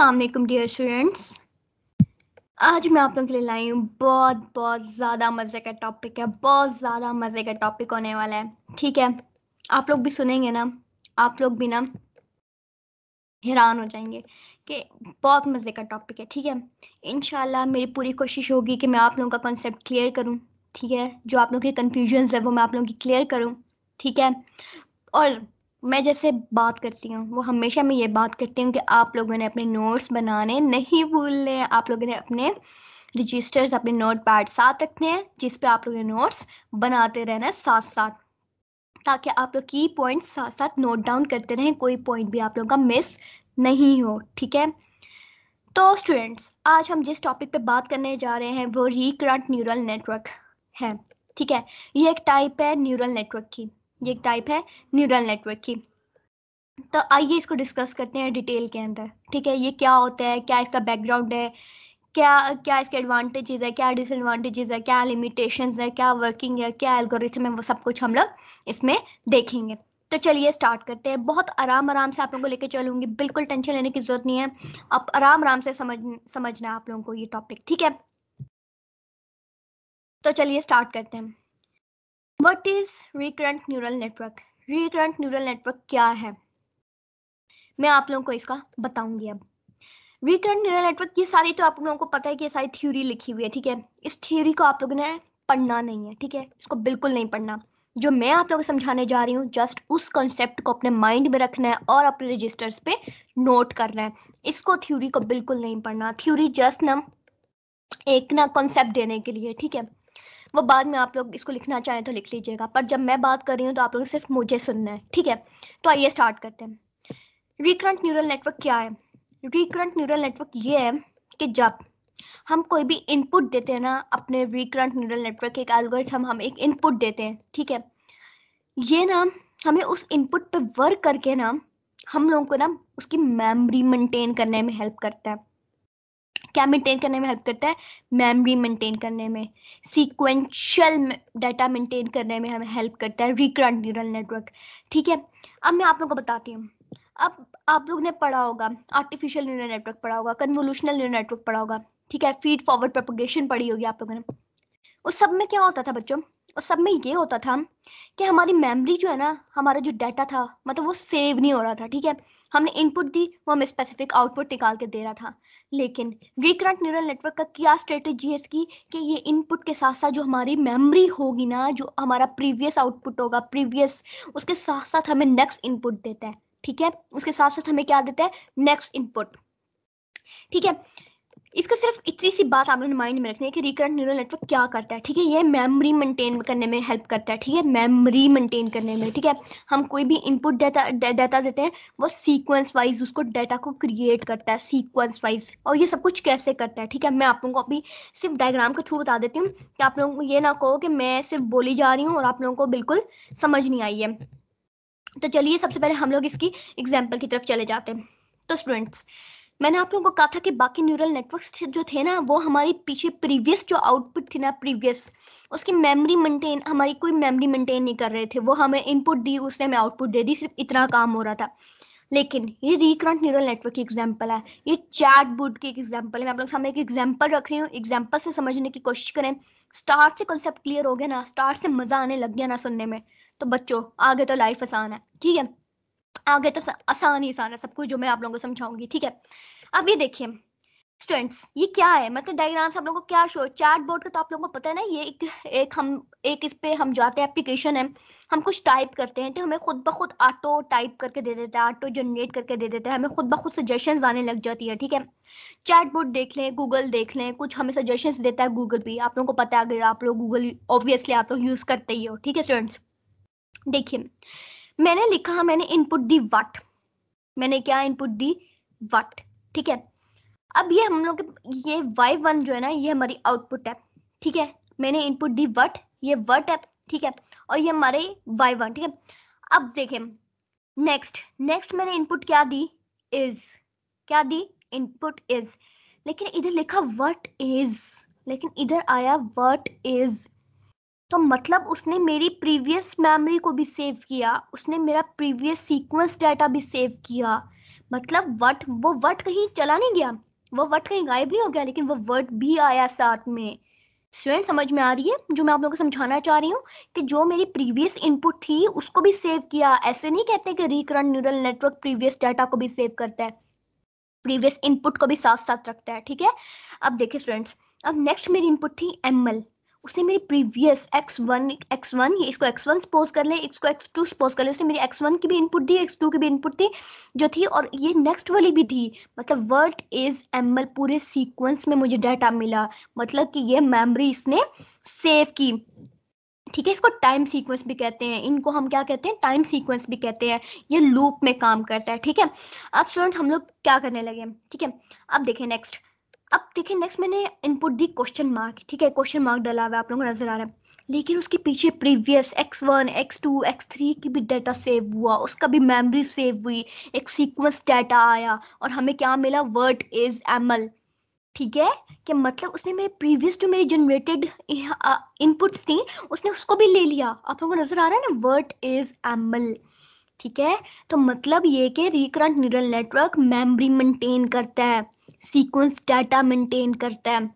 Aslam dear students आज मैं आप लोगों के लिए लाई हूँ बहुत बहुत ज़्यादा मज़े का टॉपिक है बहुत ज़्यादा मज़े का टॉपिक होने वाला है ठीक है आप लोग भी सुनेंगे ना आप लोग भी ना हैरान हो जाएंगे कि बहुत मज़े का टॉपिक है ठीक है इनशाला मेरी पूरी कोशिश होगी कि मैं आप लोगों का कॉन्सेप्ट क्लियर करूँ ठीक है जो आप लोगों के कन्फ्यूजन्स है वो मैं आप लोगों की क्लियर करूँ ठीक है और मैं जैसे बात करती हूँ वो हमेशा मैं ये बात करती हूँ कि आप लोगों ने अपने नोट्स बनाने नहीं भूलने आप लोगों ने अपने रजिस्टर्स अपने नोट पैड साथ रखने हैं जिस पे आप लोगों ने नोट्स बनाते रहना साथ साथ ताकि आप लोग की पॉइंट साथ साथ नोट डाउन करते रहें कोई पॉइंट भी आप लोगों का मिस नहीं हो ठीक है तो स्टूडेंट्स आज हम जिस टॉपिक पे बात करने जा रहे हैं वो रिक्रंट न्यूरल नेटवर्क है ठीक है यह एक टाइप है न्यूरल नेटवर्क की ये एक टाइप है न्यूरल नेटवर्क की तो आइए इसको डिस्कस करते हैं डिटेल के अंदर ठीक है ये क्या होता है क्या इसका बैकग्राउंड है क्या क्या इसके एडवांटेजेस है क्या डिसएडवांटेजेस है क्या लिमिटेशंस है क्या वर्किंग है क्या एल्गोरिथम है वो सब कुछ हम लोग इसमें देखेंगे तो चलिए स्टार्ट करते हैं बहुत आराम आराम से आप लोगों को लेकर चलूंगी बिल्कुल टेंशन लेने की जरूरत नहीं है आप आराम आराम से समझ समझना आप लोगों को ये टॉपिक ठीक है तो चलिए स्टार्ट करते हैं what is recurrent neural network recurrent neural network क्या है मैं आप लोगों को इसका बताऊंगी अब रिकरेंट न्यूरल नेटवर्क ये सारी तो आप लोगों को पता है कि ये सारी थ्योरी लिखी हुई है ठीक है इस थ्योरी को आप लोगों ने पढ़ना नहीं है ठीक है इसको बिल्कुल नहीं पढ़ना जो मैं आप लोगों को समझाने जा रही हूँ जस्ट उस कॉन्सेप्ट को अपने माइंड में रखना है और अपने रजिस्टर्स पे नोट करना है इसको थ्योरी को बिल्कुल नहीं पढ़ना थ्योरी जस्ट ना एक ना कॉन्सेप्ट देने के लिए ठीक है वो बाद में आप लोग इसको लिखना चाहें तो लिख लीजिएगा पर जब मैं बात कर रही हूँ तो आप लोग सिर्फ मुझे सुनना है ठीक है तो आइए स्टार्ट करते हैं रिक्रंट न्यूरल नेटवर्क क्या है रिक्रंट न्यूरल नेटवर्क ये है कि जब हम कोई भी इनपुट देते हैं ना अपने रिक्रंट न्यूरल नेटवर्क एक एल्गोरिथम हम एक इनपुट देते हैं ठीक है ये ना हमें उस इनपुट पे वर्क करके ना हम लोगों को ना उसकी मेमोरी मेंटेन करने में हेल्प करता है क्या मेंटेन करने में हेल्प करता है मेमोरी मेंटेन करने में सीक्वेंशियल डाटा मेंटेन करने में हमें हेल्प करता है रिक्रंट न्यूरल नेटवर्क ठीक है अब मैं आप लोगों को बताती हूँ अब आप लोग ने पढ़ा होगा आर्टिफिशियल न्यूरल नेटवर्क पढ़ा होगा कन्वोल्यूशनल न्यूरल नेटवर्क पढ़ा होगा ठीक है फीड फॉरवर्ड प्रोपोगेशन पढ़ी होगी आप लोगों ने उस सब में क्या होता था बच्चों उस सब में ये होता था कि हमारी मेमोरी जो है ना हमारा जो डाटा था मतलब वो सेव नहीं हो रहा था ठीक है हमने इनपुट दी वो हमें स्पेसिफिक आउटपुट निकाल के दे रहा था लेकिन रिकरेंट न्यूरल नेटवर्क का क्या स्ट्रेटेजी है इसकी कि ये इनपुट के साथ साथ जो हमारी मेमोरी होगी ना जो हमारा प्रीवियस आउटपुट होगा प्रीवियस उसके साथ साथ हमें नेक्स्ट इनपुट देता है ठीक है उसके साथ साथ हमें क्या देता है नेक्स्ट इनपुट ठीक है इसका सिर्फ इतनी सी बात आप लोग माइंड में रखनी है कि रिकरेंट न्यूरल नेटवर्क क्या करता है ठीक है ये मेमोरी मेंटेन करने में हेल्प करता है ठीक है मेमोरी मेंटेन करने में ठीक है हम कोई भी इनपुट डाटा डाटा देते हैं वो सीक्वेंस वाइज उसको डाटा को क्रिएट करता है सीक्वेंस वाइज और ये सब कुछ कैसे करता है ठीक है मैं आप लोगों को अभी सिर्फ डायग्राम के थ्रू बता देती हूँ कि आप लोगों को ये ना कहो कि मैं सिर्फ बोली जा रही हूँ और आप लोगों को बिल्कुल समझ नहीं आई है तो चलिए सबसे पहले हम लोग इसकी एग्जाम्पल की तरफ चले जाते हैं तो स्टूडेंट्स मैंने आप लोगों को कहा था कि बाकी न्यूरल नेटवर्क जो थे ना वो हमारे पीछे प्रीवियस जो आउटपुट थी ना प्रीवियस उसकी मेमोरी मेंटेन हमारी कोई मेमोरी मेंटेन नहीं कर रहे थे वो हमें इनपुट दी उसने हमें आउटपुट दे दी सिर्फ इतना काम हो रहा था लेकिन ये रिक्रंट न्यूरल नेटवर्क की एग्जाम्पल है ये चैट बुट की एग्जाम्पल है मैं आप लोग सामने एक एग्जाम्पल रख रही हूँ एग्जाम्पल से समझने की कोशिश करें स्टार्ट से कॉन्सेप्ट क्लियर हो गया ना स्टार्ट से मजा आने लग गया ना सुनने में तो बच्चों आगे तो लाइफ आसान है ठीक है आगे तो आसान ही आसान है सब कुछ जो मैं आप लोगों को समझाऊंगी ठीक है अब ये देखिए स्टूडेंट्स ये क्या है मतलब डायग्राम्स आप लोगों को क्या शो चैट बोर्ड का तो आप लोगों को पता है ना ये एक एक हम एक इस पे हम जाते हैं एप्लीकेशन है हम कुछ टाइप करते हैं तो हमें खुद ब खुद ऑटो टाइप करके दे देता है ऑटो जनरेट करके दे देता है हमें खुद ब खुद सजेशन आने लग जाती है ठीक है चैट बोर्ड देख लें गूगल देख लें कुछ हमें सजेशन देता है गूगल भी आप लोगों को पता है अगर आप लोग गूगल ऑब्वियसली आप लोग यूज करते ही हो ठीक है स्टूडेंट्स देखिए मैंने लिखा मैंने इनपुट दी वट मैंने क्या इनपुट दी वट ठीक है अब ये हम लोग ये वाई वन जो है ना ये हमारी आउटपुट है ठीक है मैंने इनपुट दी वट ये वट है ठीक है और ये हमारे वाई वन ठीक है अब देखें नेक्स्ट नेक्स्ट मैंने इनपुट क्या दी इज क्या दी इनपुट इज लेकिन इधर लिखा वट इज लेकिन इधर आया वट इज तो मतलब उसने मेरी प्रीवियस मेमोरी को भी सेव किया उसने मेरा प्रीवियस सीक्वेंस डाटा भी सेव किया मतलब वट वो वट कहीं चला नहीं गया वो वट कहीं गायब नहीं हो गया लेकिन वो वर्ड भी आया साथ में स्टूडेंट समझ में आ रही है जो मैं आप लोगों को समझाना चाह रही हूँ कि जो मेरी प्रीवियस इनपुट थी उसको भी सेव किया ऐसे नहीं कहते कि recurrent neural network previous data को भी सेव करता है प्रीवियस इनपुट को भी साथ साथ रखता है ठीक है अब देखिए स्टूडेंट्स अब नेक्स्ट मेरी इनपुट थी एम एल उसने मेरी previous X one X one इसको एक्स वन सपोज कर ले इसको एक्स टू सपोज कर ले उसने मेरी एक्स वन की भी इनपुट दी एक्स टू की भी इनपुट थी जो थी और ये नेक्स्ट वाली भी थी मतलब वर्ड इज एम पूरे सीक्वेंस में मुझे डाटा मिला मतलब कि ये मेमोरी इसने सेव की ठीक है इसको टाइम सीक्वेंस भी कहते हैं इनको हम क्या कहते हैं टाइम सीक्वेंस भी कहते हैं ये लूप में काम करता है ठीक है अब स्टूडेंट हम लोग क्या करने लगे ठीक है अब देखें नेक्स्ट अब देखिए नेक्स्ट मैंने इनपुट दी क्वेश्चन मार्क ठीक है क्वेश्चन मार्क डाला हुआ आप लोगों को नजर आ रहा है लेकिन उसके पीछे previous X one X two X three की भी डाटा सेव हुआ उसका भी मेमोरी सेव हुई एक सीक्वेंस डाटा आया और हमें क्या मिला वर्ड इज एमल ठीक है कि मतलब उसने मेरे प्रीवियस जो मेरी जनरेटेड इनपुट्स थी उसने उसको भी ले लिया आप लोगों को नजर आ रहा है ना वर्ड इज एमल ठीक है तो मतलब ये कि recurrent neural network memory maintain करता है सीक्वेंस डाटा मेंटेन करता है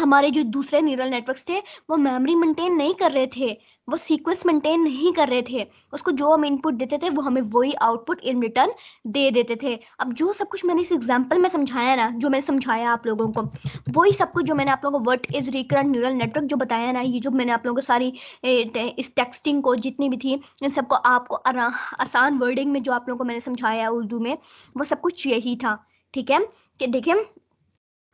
हमारे जो दूसरे न्यूरल नेटवर्क्स थे वो मेमोरी मेंटेन नहीं कर रहे थे वो सीक्वेंस मेंटेन नहीं कर रहे थे उसको जो हम इनपुट देते थे वो हमें वही आउटपुट इन रिटर्न दे देते थे अब जो सब कुछ मैंने इस एग्जांपल में समझाया ना जो मैंने समझाया आप लोगों को वही सब कुछ जो मैंने आप लोगों को what is recurrent neural network जो बताया ना ये जो मैंने आप लोगों को सारी इस टेक्सटिंग को जितनी भी थी इन सबको आपको आसान वर्डिंग में जो आप लोगों को मैंने समझाया उर्दू में वो सब कुछ यही था ठीक है कि देखिए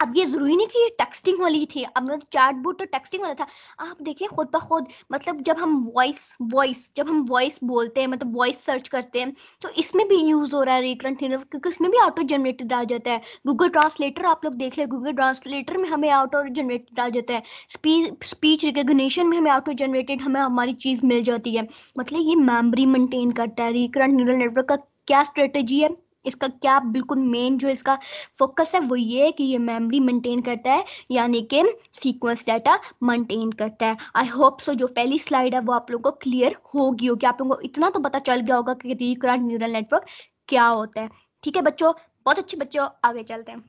अब ये जरूरी नहीं कि ये टेक्सटिंग वाली थी अब चार्ट मतलब बोर्ड तो टेक्सटिंग वाला था आप देखिए खुद ब खुद मतलब जब हम वॉइस वॉइस जब हम वॉइस बोलते हैं मतलब वॉइस सर्च करते हैं तो इसमें भी यूज़ हो रहा है रिकरेंट क्योंकि इसमें भी ऑटो जनरेटेड आ जाता है गूगल ट्रांसलेटर आप लोग देख ले गूगल ट्रांसलेटर में हमें ऑटो जनरेटेड आ जाता है स्पीच रिकोगशन में हमें ऑटो जनरेटेड हमें हमारी चीज़ मिल जाती है मतलब ये मेमरी मेंटेन करता है रिकरेंट न्यूरल नेटवर्क का क्या स्ट्रेटेजी है इसका क्या बिल्कुल मेन जो इसका फोकस है वो ये है कि ये मेमोरी मेंटेन करता है यानी कि सीक्वेंस डाटा मेंटेन करता है आई होप सो जो पहली स्लाइड है वो आप लोगों को क्लियर होगी होगी आप लोगों को इतना तो पता चल गया होगा कि रिकरेंट न्यूरल नेटवर्क क्या होता है ठीक है बच्चों बहुत अच्छे बच्चों आगे चलते हैं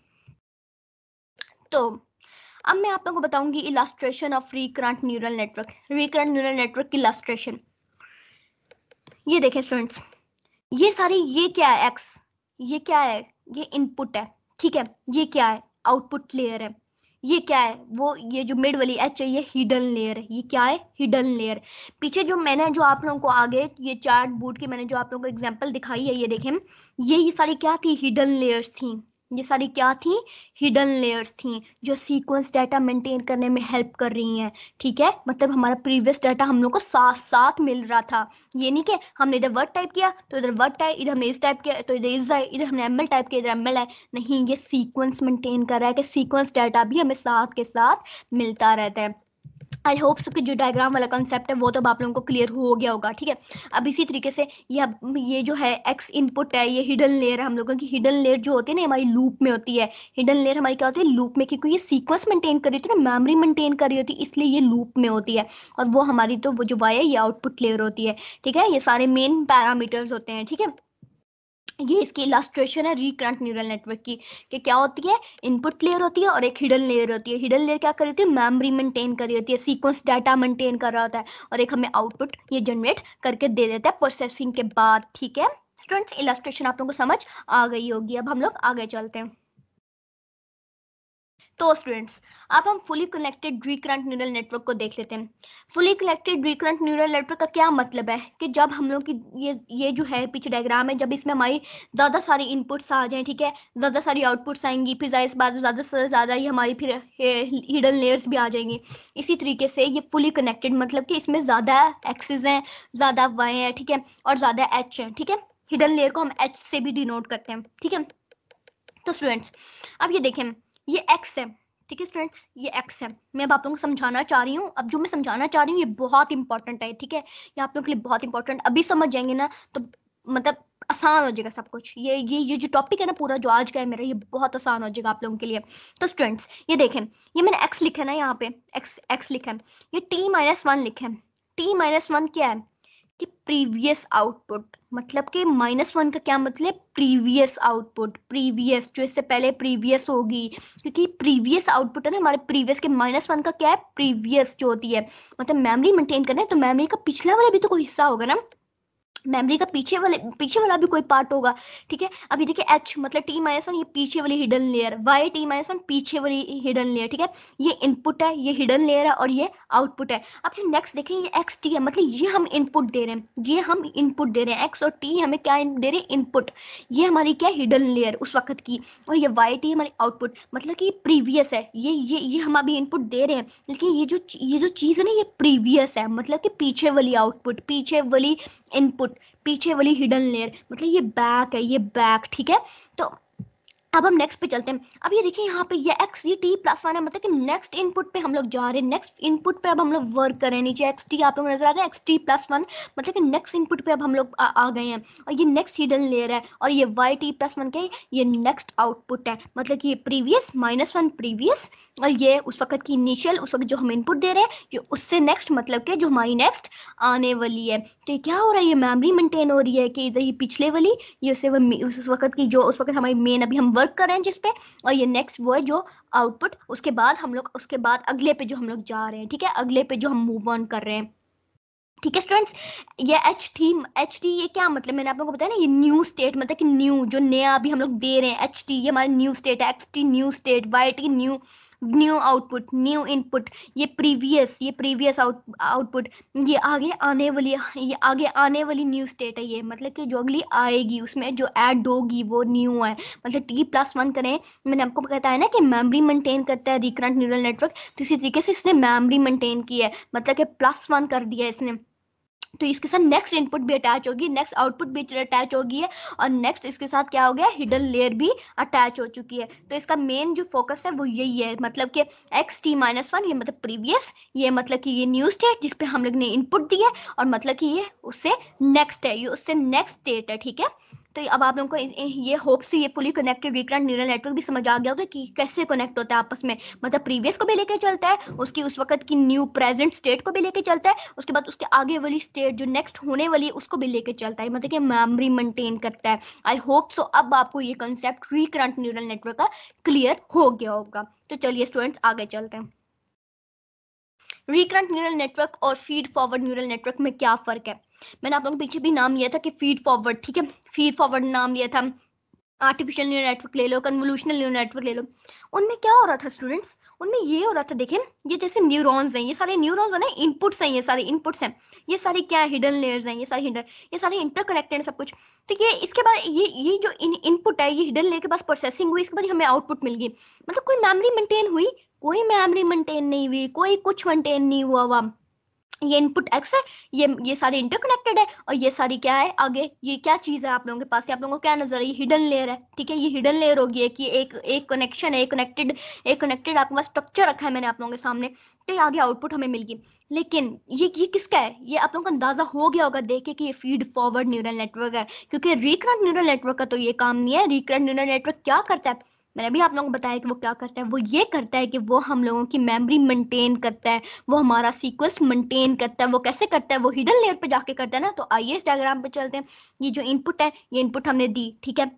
तो अब मैं आप लोगों को बताऊंगी illustration of recurrent neural network recurrent neural network की इलास्ट्रेशन ये देखें स्टूडेंट्स ये सारी ये क्या है एक्स ये क्या है ये इनपुट है ठीक है ये क्या है आउटपुट लेयर है ये क्या है वो ये जो मिड वाली एच है ये हिडन लेयर है ये क्या है हिडन लेयर पीछे जो मैंने जो आप लोगों को आगे ये चार्ट बूट की मैंने जो आप लोगों को एग्जांपल दिखाई है ये देखें ये ही सारी क्या थी हिडन लेयर्स थी ये सारी क्या थी हिडन लेयर्स थी जो सीक्वेंस डाटा मेंटेन करने में हेल्प कर रही हैं ठीक है मतलब हमारा प्रीवियस डाटा हम लोग को साथ साथ मिल रहा था ये नहीं कि हमने इधर वर्ड टाइप किया तो इधर वर्ड टाइप इधर हमने इस टाइप किया तो इधर इस इधर हमने एम टाइप किया इधर एम एल नहीं ये सीक्वेंस मेंटेन कर रहा है कि सीक्वेंस डाटा भी हमें साथ के साथ मिलता रहता है आई होप सो कि जो डायग्राम वाला कॉन्सेप्ट है वो तो आप लोगों को क्लियर हो गया होगा ठीक है अब इसी तरीके से ये ये जो है एक्स इनपुट है ये हिडन लेयर है हम लोगों की हिडन लेयर जो होती है ना हमारी लूप में होती है हिडन लेयर हमारी क्या होती है लूप में क्योंकि ये सीक्वेंस मेंटेन कर रही थी ना मेमोरी मेंटेन कर रही होती है इसलिए ये लूप में होती है और वो हमारी तो वो जो वाई है ये आउटपुट लेयर होती है ठीक है ये सारे मेन पैरामीटर्स होते हैं ठीक है ये इसकी इलास्ट्रेशन है रिक्रांट न्यूरल नेटवर्क की कि क्या होती है इनपुट लेयर होती है और एक हिडन लेयर होती है हिडन लेयर क्या कर रही होती है मेमोरी मेंटेन कर रही होती है सीक्वेंस डाटा मेंटेन कर रहा होता है और एक हमें आउटपुट ये जनरेट करके दे देता है प्रोसेसिंग के बाद ठीक है स्टूडेंट्स इलास्ट्रेशन आप लोगों को समझ आ गई होगी अब हम लोग आगे चलते हैं तो स्टूडेंट्स अब हम fully connected recurrent neural network को देख लेते हैं fully connected recurrent neural network का क्या मतलब है कि जब हम लोग की ये ये जो है पीछे डायग्राम है जब इसमें हमारी ज़्यादा सारी इनपुट्स आ जाएं ठीक है ज़्यादा सारी आउटपुट्स आएंगी फिर इस बात ज़्यादा से ज़्यादा ही हमारी फिर हिडन लेयर्स भी आ जाएंगी इसी तरीके से ये फुली कनेक्टेड मतलब कि इसमें ज़्यादा एक्सेज हैं ज़्यादा वाई हैं ठीक है और ज़्यादा एच हैं ठीक है हिडन लेयर को हम एच से भी डिनोट करते हैं ठीक है तो स्टूडेंट्स अब ये देखें ये एक्स है ठीक है स्टूडेंट्स ये एक्स है मैं अब आप लोगों को समझाना चाह रही हूँ अब जो मैं समझाना चाह रही हूँ ये बहुत इंपॉर्टेंट है ठीक है ये आप लोगों के लिए बहुत इंपॉर्टेंट अभी समझ जाएंगे ना तो मतलब आसान हो जाएगा सब कुछ ये ये ये जो टॉपिक है ना पूरा जो आज का है मेरा ये बहुत आसान हो जाएगा आप लोगों के लिए तो स्टूडेंट्स ये देखें ये मैंने एक्स लिखा है ना यहाँ पे एक्स एक्स लिखा है ये टी माइनस वन लिखे टी माइनस वन क्या है कि प्रीवियस आउटपुट मतलब कि माइनस वन का क्या मतलब प्रीवियस आउटपुट प्रीवियस जो इससे पहले प्रीवियस होगी क्योंकि प्रीवियस आउटपुट है ना हमारे प्रीवियस के माइनस वन का क्या है प्रीवियस जो होती है मतलब मेमोरी मेंटेन करना है तो मेमोरी का पिछला वाला भी तो कोई हिस्सा होगा ना मेमोरी का पीछे वाले पीछे वाला भी कोई पार्ट होगा ठीक है अभी देखिए एच मतलब टी माइनस वन ये पीछे वाली hidden layer Y T minus one पीछे वाली हिडन लेयर ठीक है ये इनपुट है ये हिडन लेयर है और ये आउटपुट है अब से नेक्स्ट देखें ये एक्स टी है मतलब ये हम इनपुट दे रहे हैं ये हम इनपुट दे रहे हैं एक्स और टी हमें क्या दे रहे हैं इनपुट ये हमारी क्या हिडन लेयर उस वक्त की और ये वाई टी हमारी आउटपुट मतलब कि प्रीवियस है ये ये ये हम अभी इनपुट दे रहे हैं लेकिन ये जो ये जो चीज़ है ना ये प्रीवियस है मतलब कि पीछे वाली आउटपुट पीछे वाली इनपुट पीछे वाली हिडन लेयर मतलब ये बैक है ये बैक ठीक है तो अब हम नेक्स्ट पे चलते हैं अब ये देखिए यहाँ पे ये एक्स ये टी प्लस वन है मतलब कि नेक्स्ट इनपुट पे हम लोग जा रहे हैं नेक्स्ट इनपुट पे अब हम लोग वर्क कर रहे हैं नीचे एक्स टी आप लोग नजर आ रहा है एक्स टी प्लस वन मतलब कि नेक्स्ट इनपुट पे अब हम लोग आ, गए हैं और ये नेक्स्ट हिडन ले है और ये वाई टी प्लस वन के ये नेक्स्ट आउटपुट है मतलब कि ये प्रीवियस माइनस वन प्रीवियस और ये उस वक्त की इनिशियल उस वक्त जो हम इनपुट दे रहे हैं ये उससे नेक्स्ट मतलब कि जो हमारी नेक्स्ट आने वाली है तो क्या हो रहा है ये मेमरी मेंटेन हो रही है कि ये पिछले वाली ये उस वक्त की जो उस वक्त हमारी मेन अभी हम वर्क कर रहे हैं जिसपे और ये नेक्स्ट वो है जो आउटपुट उसके बाद हम लोग उसके बाद अगले पे जो हम लोग जा रहे हैं ठीक है अगले पे जो हम मूव ऑन कर रहे हैं ठीक है स्टूडेंट्स ये एच टी एच टी ये क्या मतलब मैंने आप लोगों को बताया ना ये न्यू स्टेट मतलब कि न्यू जो नया अभी हम लोग दे रहे हैं एच टी ये हमारा न्यू स्टेट है X T new state Y T new new output new input ये प्रीवियस ये प्रीवियस आउट आउटपुट ये आगे आने वाली ये आगे आने वाली न्यू स्टेट है ये मतलब कि जो अगली आएगी उसमें जो ऐड होगी वो न्यू है मतलब टी प्लस वन करें मैंने आपको बताया ना कि मेमरी मेंटेन करता है रिकरेंट न्यूरल नेटवर्क तो इसी तरीके से इसने मेमरी मेंटेन की है मतलब कि प्लस वन कर दिया इसने तो इसके साथ नेक्स्ट इनपुट भी अटैच होगी नेक्स्ट आउटपुट भी अटैच होगी है और नेक्स्ट इसके साथ क्या हो गया हिडन लेयर भी अटैच हो चुकी है तो इसका मेन जो फोकस है वो यही है मतलब कि एक्स टी माइनस वन ये मतलब प्रीवियस ये मतलब कि ये न्यू स्टेट जिसपे हम लोग ने इनपुट दिया और मतलब कि ये उससे नेक्स्ट है ये उससे नेक्स्ट स्टेट है ठीक है तो अब आप लोगों को ये होप से ये fully connected recurrent neural network भी समझ आ गया होगा कि कैसे कनेक्ट होता है आपस में मतलब प्रीवियस को भी लेके चलता है उसकी उस वक्त की न्यू प्रेजेंट स्टेट को भी लेके चलता है उसके बाद उसके आगे वाली स्टेट जो नेक्स्ट होने वाली है उसको भी लेके चलता है मतलब कि मेमरी मेंटेन करता है आई होप सो अब आपको ये कंसेप्ट रिकरेंट न्यूरल नेटवर्क का क्लियर हो गया होगा तो चलिए स्टूडेंट्स आगे चलते हैं रिकरेंट न्यूरल नेटवर्क और फीड फॉरवर्ड न्यूरल नेटवर्क में क्या फ़र्क है मैंने आप लोगों के पीछे भी नाम लिया था कि फीड फॉरवर्ड ठीक है फीड फॉरवर्ड नाम लिया था आर्टिफिशियल न्यूरल नेटवर्क ले लो कन्वोल्यूशनल न्यूरल नेटवर्क ले लो उनमें क्या हो रहा था स्टूडेंट्स उनमें ये हो रहा था देखें ये जैसे न्यूरॉन्स हैं ये सारे न्यूरॉन्स हैं इनपुट्स हैं ये सारे इनपुट्स हैं ये सारे क्या हिडन लेयर्स हैं ये सारे हिडन ये सारे इंटरकनेक्टेड सब कुछ तो ये इसके बाद ये ये जो इनपुट है ये हिडन लेयर के पास प्रोसेसिंग हुई इसके बाद हमें आउटपुट मिल गई मतलब कोई मेमोरी मेंटेन हुई कोई मेमोरी मेंटेन नहीं हुई कोई कुछ मेंटेन नहीं हुआ हुआ ये इनपुट एक्स है ये ये सारी इंटरकनेक्टेड है और ये सारी क्या है आगे ये क्या चीज है आप लोगों के पास आप लोगों को क्या नजर है ये हिडन लेयर है ठीक है ये हिडन लेयर होगी कि एक एक कनेक्शन है एक कनेक्टेड एक कनेक्टेड आपके पास स्ट्रक्चर रखा है मैंने आप लोगों के सामने तो ये आगे आउटपुट हमें मिलगी लेकिन ये ये किसका है ये आप लोगों को अंदाजा हो गया होगा देखे कि ये फीड फॉरवर्ड न्यूरल नेटवर्क है क्योंकि रिकरेंट न्यूरल नेटवर्क का तो ये काम नहीं है रिकरेंट न्यूरल नेटवर्क क्या करता है मैंने भी आप लोगों को बताया कि वो क्या करता है वो ये करता है कि वो हम लोगों की मेमोरी मेंटेन करता है वो हमारा सीक्वेंस मेंटेन करता है वो कैसे करता है वो हिडन लेयर पे जाके करता है ना तो आइए इस डायग्राम पे चलते हैं ये जो इनपुट है ये इनपुट हमने दी ठीक है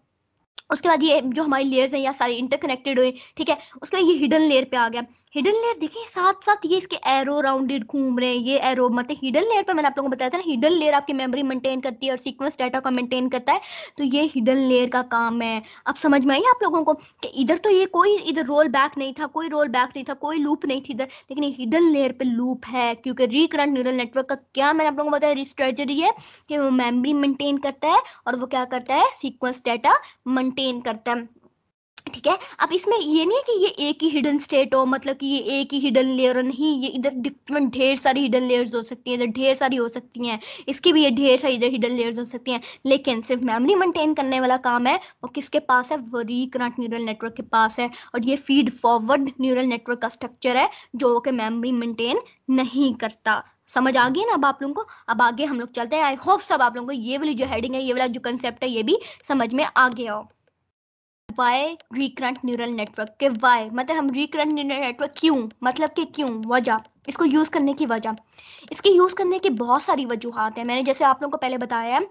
उसके बाद ये जो हमारी लेयर्स हैं या सारी इंटरकनेक्टेड हुई ठीक है उसके बाद ये हिडन लेयर पे आ गया हिडन लेयर देखिए साथ साथ ये इसके एरो राउंडेड घूम रहे हैं ये एरो मतलब हिडन लेयर पे मैंने आप लोगों को बताया था ना हिडन लेयर आपकी मेमोरी मेंटेन करती है और सीक्वेंस डाटा को मेंटेन करता है तो ये हिडन लेयर का काम है अब समझ में आई आप लोगों को कि इधर तो ये कोई इधर रोल बैक नहीं था कोई रोल बैक नहीं था कोई लूप नहीं थी इधर लेकिन हिडन लेयर पर लूप है क्योंकि रिकरंट न्यूरल नेटवर्क का क्या मैंने आप लोगों को बताया रिस्ट्रेजरी है कि वो मेमरी मेंटेन करता है और वो क्या करता है सीक्वेंस डाटा मेंटेन करता है ठीक है अब इसमें ये नहीं है कि ये एक ही हिडन स्टेट हो मतलब कि ये एक ही हिडन लेयर नहीं ये इधर डिफरेंट ढेर सारी हिडन लेयर्स हो सकती हैं इधर ढेर सारी हो सकती हैं इसकी भी ये ढेर सारी इधर हिडन लेयर्स हो सकती हैं लेकिन सिर्फ मेमोरी मेंटेन करने वाला काम है वो किसके पास है वो रिकरंट न्यूरल नेटवर्क के पास है और ये फीड फॉरवर्ड न्यूरल नेटवर्क का स्ट्रक्चर है जो कि मेमोरी मेंटेन नहीं करता समझ आ गई ना अब आप लोगों को अब आगे हम लोग चलते हैं आई होप सब आप लोगों को ये वाली जो हेडिंग है ये वाला जो कंसेप्ट है ये भी समझ में आ गया हो वाई रिकरेंट न्यूरल नेटवर्क के वाई मतलब हम रिकरेंट न्यूरल नेटवर्क क्यों मतलब कि क्यों वजह इसको यूज़ करने की वजह इसके यूज़ करने की बहुत सारी वजूहत हैं मैंने जैसे आप लोगों को पहले बताया है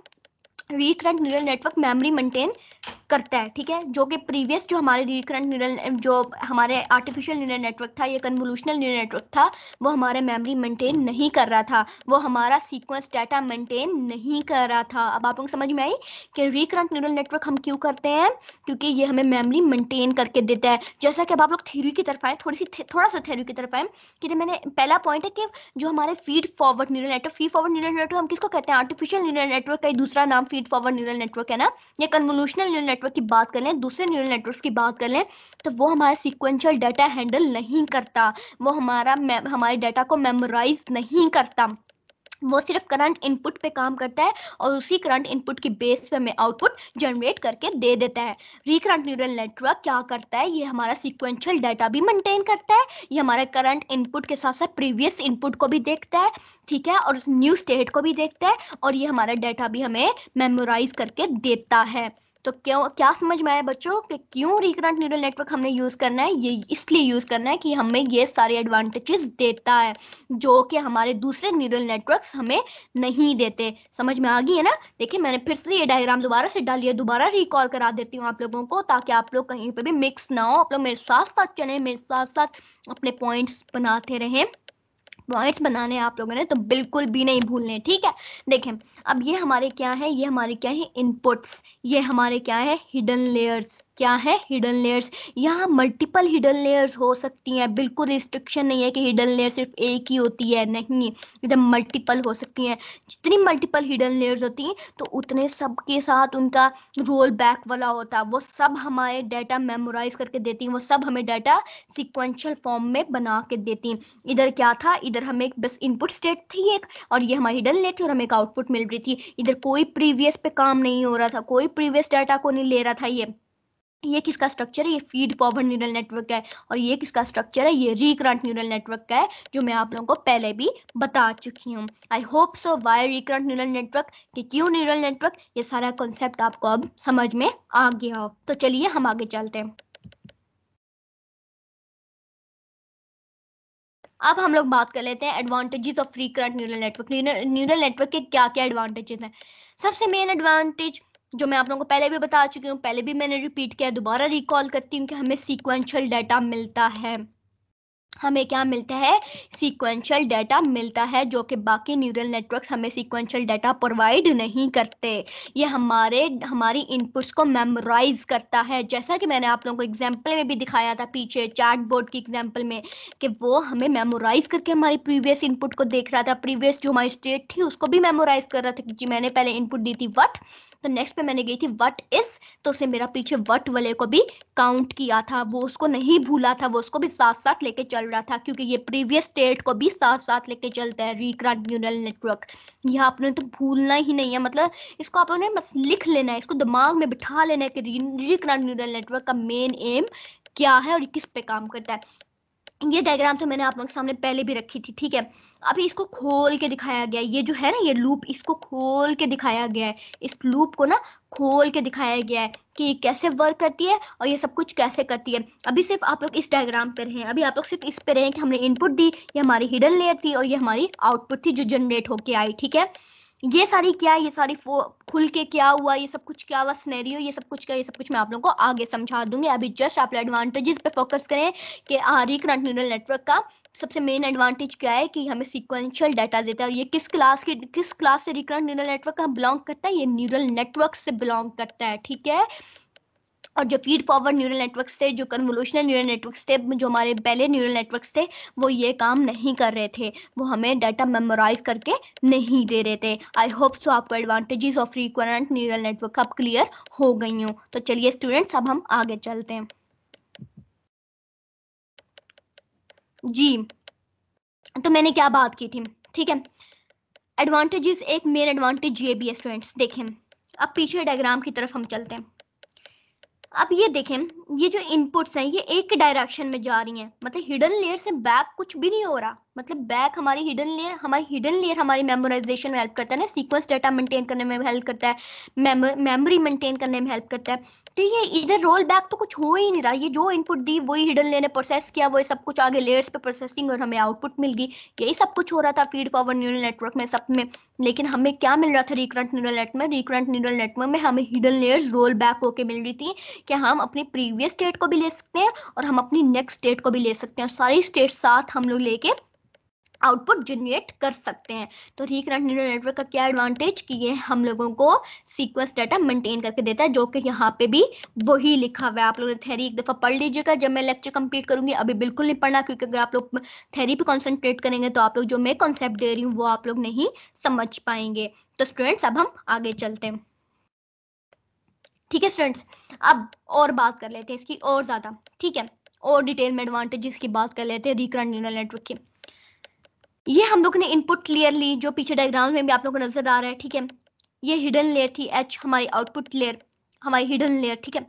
recurrent neural network memory maintain करता है ठीक है जो कि प्रीवियस जो हमारे रिकरेंट न्यूरल जो हमारे आर्टिफिशियल न्यूरल नेटवर्क था या कन्वोल्यूशनल न्यूरल नेटवर्क था वो हमारे मेमोरी मेंटेन नहीं कर रहा था वो हमारा सीक्वेंस डाटा मेंटेन नहीं कर रहा था अब आप लोग समझ में आई कि रिकरेंट न्यूरल नेटवर्क हम क्यों करते हैं क्योंकि ये हमें मेमोरी मेंटेन करके देता है जैसा कि अब आप लोग थ्योरी की तरफ आए थोड़ी सी थोड़ा सा थ्योरी की तरफ आए कि मैंने पहला पॉइंट है कि जो हमारे feed forward neural network feed forward neural network हम किसको कहते हैं आर्टिफिशियल न्यूरल नेटवर्क का दूसरा नाम फीड फॉरवर्ड न्यूरल नेटवर्क है ना या कन्वोल्यूशनल न्यूरल नेटवर्क नेटवर्क की बात कर लें दूसरे न्यूरल नेटवर्क की बात कर लें तो वो हमारा सिक्वेंशल डाटा हैंडल नहीं करता वो हमारा हमारे डाटा को मेमोराइज नहीं करता वो सिर्फ करंट इनपुट पे काम करता है और उसी करंट इनपुट की बेस पे हमें आउटपुट जनरेट करके दे देता है रिकरंट न्यूरल नेटवर्क क्या करता है ये हमारा सीक्वेंशियल डाटा भी मेंटेन करता है ये हमारा करंट इनपुट के साथ साथ प्रीवियस इनपुट को भी देखता है ठीक है और न्यू स्टेट को भी देखता है और ये हमारा डाटा भी हमें मेमोराइज करके देता है तो क्यों क्या समझ में आया बच्चों कि क्यों रिकरेंट न्यूरल नेटवर्क हमने यूज़ करना है ये इसलिए यूज़ करना है कि हमें ये सारे एडवांटेजेस देता है जो कि हमारे दूसरे न्यूरल नेटवर्क्स हमें नहीं देते समझ में आ गई है ना देखिए मैंने फिर से ये डायग्राम दोबारा से डाली है दोबारा रिकॉल करा देती हूँ आप लोगों को ताकि आप लोग कहीं पर भी मिक्स ना हो आप लोग मेरे साथ साथ चले मेरे साथ साथ अपने पॉइंट्स बनाते रहें पॉइंट्स बनाने आप लोगों ने तो बिल्कुल भी नहीं भूलने ठीक है देखें अब ये हमारे क्या है ये हमारे क्या है इनपुट्स ये हमारे क्या है हिडन लेयर्स क्या है हिडन लेयर्स यहाँ मल्टीपल हिडन लेयर्स हो सकती हैं बिल्कुल रिस्ट्रिक्शन नहीं है कि हिडन लेयर सिर्फ एक ही होती है नहीं एकदम मल्टीपल हो सकती हैं जितनी मल्टीपल हिडन लेयर्स होती हैं तो उतने सब के साथ उनका रोल बैक वाला होता है वो सब हमारे डाटा मेमोराइज करके देती हैं वो सब हमें डाटा सिक्वेंशल फॉर्म में बना के देती हैं इधर क्या था इधर हमें एक बस इनपुट स्टेट थी एक और ये हमारी हिडन लेट थी और हमें एक आउटपुट मिल रही थी इधर कोई प्रीवियस पे काम नहीं हो रहा था कोई प्रीवियस डाटा को नहीं ले रहा था ये ये किसका स्ट्रक्चर है ये फीड फॉरवर्ड न्यूरल नेटवर्क है और ये किसका स्ट्रक्चर है ये रिक्रांट न्यूरल नेटवर्क का है जो मैं आप लोगों को पहले भी बता चुकी हूँ I hope so why recurrent neural network कि क्यों न्यूरल नेटवर्क ये सारा कॉन्सेप्ट आपको अब समझ में आ गया हो तो चलिए हम आगे चलते हैं अब हम लोग बात कर लेते हैं advantages of recurrent neural network neural network के क्या क्या एडवांटेजेस हैं सबसे मेन एडवांटेज जो मैं आप लोगों को पहले भी बता चुकी हूँ पहले भी मैंने रिपीट किया दोबारा रिकॉल करती हूँ कि हमें सीक्वेंशियल डाटा मिलता है हमें क्या मिलता है सीक्वेंशियल डाटा मिलता है जो कि बाकी न्यूरल नेटवर्क्स हमें सीक्वेंशियल डाटा प्रोवाइड नहीं करते ये हमारे हमारी इनपुट्स को मेमोराइज करता है जैसा कि मैंने आप लोगों को एग्जांपल में भी दिखाया था पीछे चार्ट बोर्ड की एग्जांपल में कि वो हमें मेमोराइज करके हमारी प्रीवियस इनपुट को देख रहा था प्रीवियस जो हमारी स्टेट थी उसको भी मेमोराइज कर रहा था कि जी मैंने पहले इनपुट दी थी वट तो नेक्स्ट पे मैंने गई थी वट इज तो उसने मेरा पीछे वट वाले को भी काउंट किया था वो उसको नहीं भूला था वो उसको भी साथ साथ लेके चल रहा था क्योंकि ये प्रीवियस स्टेट को भी साथ साथ लेके चलता है रिक्रांट न्यूरल नेटवर्क यह आपने तो भूलना ही नहीं है मतलब इसको आप लोगों ने बस लिख लेना है इसको दिमाग में बिठा लेना है कि रिक्रांट न्यूरल नेटवर्क का मेन एम क्या है और किस पे काम करता है ये डायग्राम तो मैंने आप लोगों के सामने पहले भी रखी थी ठीक है अभी इसको खोल के दिखाया गया ये जो है ना ये लूप इसको खोल के दिखाया गया है इस लूप को ना खोल के दिखाया गया है कि ये कैसे वर्क करती है और ये सब कुछ कैसे करती है अभी सिर्फ आप लोग इस डायग्राम पर हैं अभी आप लोग सिर्फ इस पर रहे कि हमने इनपुट दी ये हमारी हिडन लेयर थी और ये हमारी आउटपुट थी जो जनरेट होके आई ठीक है ये सारी क्या ये सारी खुल के क्या हुआ ये सब कुछ क्या हुआ स्नेरियो ये सब कुछ क्या ये सब कुछ मैं आप लोगों को आगे समझा दूंगी अभी जस्ट आप एडवांटेजेस पे फोकस करें कि रिकरेंट न्यूरल नेटवर्क का सबसे मेन एडवांटेज क्या है कि हमें सीक्वेंशियल डाटा देता है ये किस क्लास के किस क्लास से रिकरेंट न्यूरल नेटवर्क का बिलोंग करता है ये न्यूरल नेटवर्क से बिलोंग करता है ठीक है और जो फीड फॉरवर्ड न्यूरल नेटवर्क्स थे जो कन्वोल्यूशनल न्यूरल नेटवर्क्स थे जो हमारे पहले न्यूरल नेटवर्क्स थे वो ये काम नहीं कर रहे थे वो हमें डाटा मेमोराइज करके नहीं दे रहे थे आई होप सो आपको advantages of recurrent neural network अब क्लियर हो गई हूँ तो चलिए स्टूडेंट्स अब हम आगे चलते हैं जी तो मैंने क्या बात की थी ठीक है एडवांटेजेस एक मेन एडवांटेज ये भी है स्टूडेंट्स देखें अब पीछे डायग्राम की तरफ हम चलते हैं अब ये देखें ये जो इनपुट्स हैं ये एक डायरेक्शन में जा रही हैं मतलब हिडन लेयर से बैक कुछ भी नहीं हो रहा मतलब बैक हमारी हिडन लेयर हमारी हिडन लेयर हमारी मेमोराइजेशन में हेल्प करता है ना सीक्वेंस डाटा मेंटेन करने में हेल्प करता है मेमोरी मेंटेन करने में हेल्प करता है तो ये इधर रोल बैक तो कुछ हो ही नहीं रहा ये जो इनपुट दी वही हिडन लेयर ने प्रोसेस किया वही सब कुछ आगे लेयर्स पे प्रोसेसिंग और हमें आउटपुट मिल गई यही सब कुछ हो रहा था फीड फॉरवर्ड न्यूरल नेटवर्क में सब में लेकिन हमें क्या मिल रहा था recurrent neural network recurrent neural network में हमें हिडन लेयर्स रोल बैक होके मिल रही थी कि हम अपनी प्रीवियस प्रीवियस स्टेट को भी ले सकते हैं और हम अपनी नेक्स्ट स्टेट को भी ले सकते हैं और सारी स्टेट साथ हम लोग लेके आउटपुट जनरेट कर सकते हैं तो रिकरेंट न्यूरल नेटवर्क का क्या एडवांटेज कि ये हम लोगों को सीक्वेंस डाटा मेंटेन करके देता है जो कि यहाँ पे भी वही लिखा हुआ है आप लोगों ने थेरी एक दफ़ा पढ़ लीजिएगा जब मैं लेक्चर कंप्लीट करूंगी अभी बिल्कुल नहीं पढ़ना क्योंकि अगर आप लोग थेरी पे कॉन्सेंट्रेट करेंगे तो आप लोग जो मैं कॉन्सेप्ट दे रही हूँ वो आप लोग नहीं समझ पाएंगे तो स्टूडेंट्स अब हम आगे चलते हैं ठीक है स्टूडेंट्स अब और बात कर लेते हैं इसकी और ज़्यादा ठीक है और डिटेल में एडवांटेजेस की बात कर लेते हैं रिकरण न्यूरल नेटवर्क की ये हम लोग ने इनपुट लेयर ली जो पीछे डायग्राम में भी आप लोग को नजर आ रहा है ठीक है ये हिडन लेयर थी एच हमारी आउटपुट लेयर हमारी हिडन लेयर ठीक है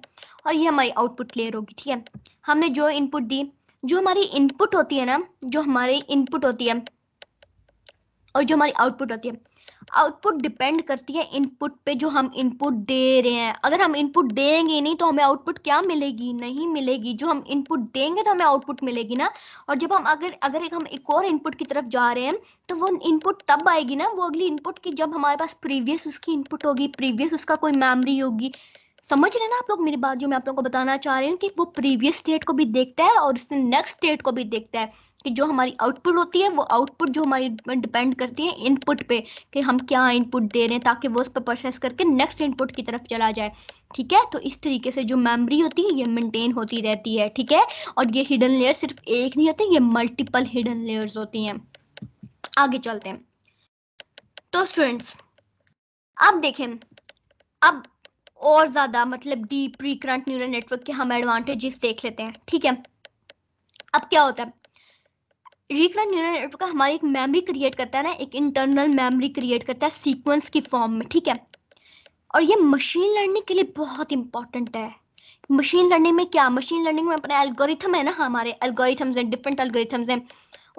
और ये हमारी आउटपुट लेयर होगी ठीक है हमने जो इनपुट दी जो हमारी इनपुट होती है ना जो हमारी इनपुट होती है और जो हमारी आउटपुट होती है आउटपुट डिपेंड करती है इनपुट पे जो हम इनपुट दे रहे हैं अगर हम इनपुट देंगे नहीं तो हमें आउटपुट क्या मिलेगी नहीं मिलेगी जो हम इनपुट देंगे तो हमें आउटपुट मिलेगी ना और जब हम अगर अगर हम एक और इनपुट की तरफ जा रहे हैं तो वो इनपुट तब आएगी ना वो अगली इनपुट की जब हमारे पास प्रीवियस उसकी इनपुट होगी प्रीवियस उसका कोई मेमरी होगी समझ रहे ना आप लोग मेरी बात जो मैं आप लोगों को बताना चाह रही हूँ कि वो प्रीवियस स्टेट को भी देखता है और उसने नेक्स्ट स्टेट को भी देखता है कि जो हमारी आउटपुट होती है वो आउटपुट जो हमारी डिपेंड करती है इनपुट पे कि हम क्या इनपुट दे रहे हैं ताकि वो उस पर प्रोसेस करके नेक्स्ट इनपुट की तरफ चला जाए ठीक है तो इस तरीके से जो मेमोरी होती है ये मेंटेन होती रहती है ठीक है और ये हिडन लेयर सिर्फ एक नहीं होती ये मल्टीपल हिडन लेयर्स होती हैं आगे चलते हैं तो स्टूडेंट्स अब देखें अब और ज़्यादा मतलब deep recurrent neural network के हम एडवांटेजेस देख लेते हैं ठीक है अब क्या होता है रिकरेंट न्यूरल नेटवर्क का हमारी एक मेमोरी क्रिएट करता है ना एक इंटरनल मेमोरी क्रिएट करता है सीक्वेंस की फॉर्म में ठीक है और ये मशीन लर्निंग के लिए बहुत इंपॉर्टेंट है मशीन लर्निंग में क्या मशीन लर्निंग में अपने एल्गोरिथम है ना हमारे एल्गोरिथम्स हैं डिफरेंट एल्गोरिथम्स हैं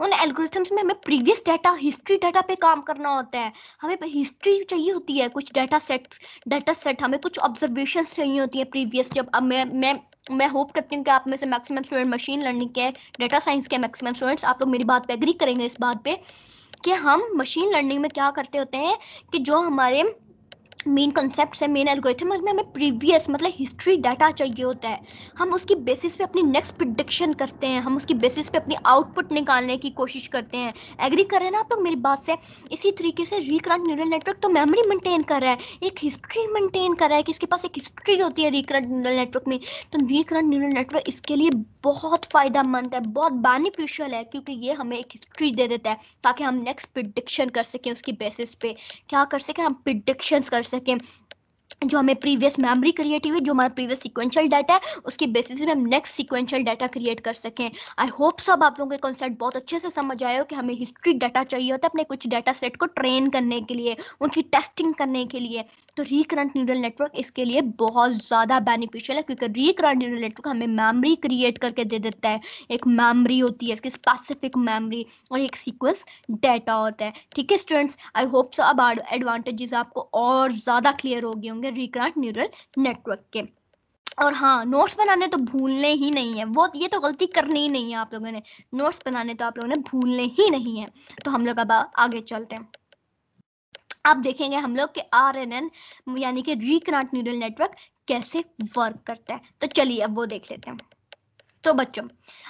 उन एल्गोरिथम्स में हमें प्रीवियस डाटा हिस्ट्री डाटा पे काम करना होता है हमें हिस्ट्री चाहिए होती है कुछ डाटा सेट डाटा सेट हमें कुछ ऑब्जर्वेशन चाहिए होती है प्रीवियस जब अब मैं मैं मैं होप करती हूँ कि आप में से मैक्सिमम स्टूडेंट मशीन लर्निंग के डेटा साइंस के मैक्सिमम स्टूडेंट्स आप लोग मेरी बात पे एग्री करेंगे इस बात पे कि हम मशीन लर्निंग में क्या करते होते हैं कि जो हमारे मेन कॉन्सेप्ट है मेन एल्गोरिथम में हमें प्रीवियस मतलब हिस्ट्री डाटा चाहिए होता है हम उसकी बेसिस पे अपनी नेक्स्ट प्रिडिक्शन करते हैं हम उसकी बेसिस पे अपनी आउटपुट निकालने की कोशिश करते हैं एग्री कर रहे हैं ना आप लोग तो मेरी बात से इसी तरीके से रिक्रंट न्यूरल नेटवर्क तो मेमोरी मेंटेन कर रहा है एक हिस्ट्री मेंटेन कर रहा है कि इसके पास एक हिस्ट्री होती है रिक्रंट न्यूरल नेटवर्क में तो रिकरेंट न्यूरल नेटवर्क इसके लिए बहुत फायदा मंद है बहुत बेनिफिशियल है क्योंकि ये हमें एक हिस्ट्री दे देता है ताकि हम नेक्स्ट प्रिडिक्शन कर सकें उसकी बेसिस पे क्या कर सकें हम प्रिडिक्शंस कर सकें जो हमें प्रीवियस मेमोरी क्रिएट हुई जो हमारा प्रीवियस सीक्वेंशियल डाटा है उसके बेसिस पे हम नेक्स्ट सीक्वेंशियल डाटा क्रिएट कर सकें आई होप सब आप लोगों के कॉन्सेप्ट बहुत अच्छे से समझ आए हो कि हमें हिस्ट्री डाटा चाहिए होता है अपने कुछ डाटा सेट को ट्रेन करने के लिए उनकी टेस्टिंग करने के लिए तो रिकरेंट न्यूरल नेटवर्क इसके लिए बहुत ज़्यादा बेनिफिशियल है क्योंकि रिकरेंट न्यूरल नेटवर्क हमें मेमोरी क्रिएट करके दे देता है एक मेमोरी होती है इसकी स्पेसिफिक मेमोरी और एक सीक्वेंस डेटा होता है ठीक है स्टूडेंट्स आई होप सो अब एडवांटेजेस आपको और ज़्यादा क्लियर हो गए होंगे रिकरेंट न्यूरल नेटवर्क के और हाँ नोट्स बनाने तो भूलने ही नहीं है वो ये तो गलती करनी ही नहीं है आप लोगों ने नोट्स बनाने तो आप लोगों ने भूलने ही नहीं है तो हम लोग अब आगे चलते हैं अब देखेंगे हम लोग के आर एन एन यानी कि रिकनाट न्यूरल नेटवर्क कैसे वर्क करता है तो चलिए अब वो देख लेते हैं तो बच्चों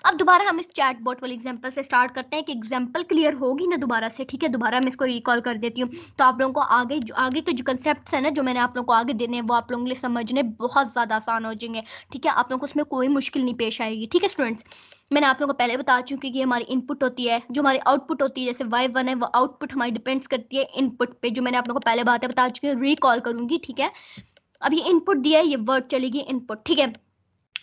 अब दोबारा हम इस चैट बोर्ड वाले एग्जाम्पल से स्टार्ट करते हैं कि एग्जाम्पल क्लियर होगी ना दोबारा से ठीक है दोबारा मैं इसको रिकॉल कर देती हूँ तो आप लोगों को आगे जो आगे के जो कंसेप्ट है ना जो मैंने आप लोगों को आगे देने वो आप लोगों के लिए समझने बहुत ज़्यादा आसान हो जाएंगे ठीक है आप लोगों को उसमें कोई मुश्किल नहीं पेश आएगी ठीक है स्टूडेंट्स मैंने आप लोगों को पहले बता चुकी कि हमारी इनपुट होती है जो हमारी आउटपुट होती है जैसे वाई वन है वो आउटपुट हमारी डिपेंड्स करती है इनपुट पे जो मैंने आप लोगों को पहले बातें बता चुकी हूँ रिकॉल करूंगी ठीक है अब ये इनपुट दिया है ये वर्ड चलेगी इनपुट ठीक है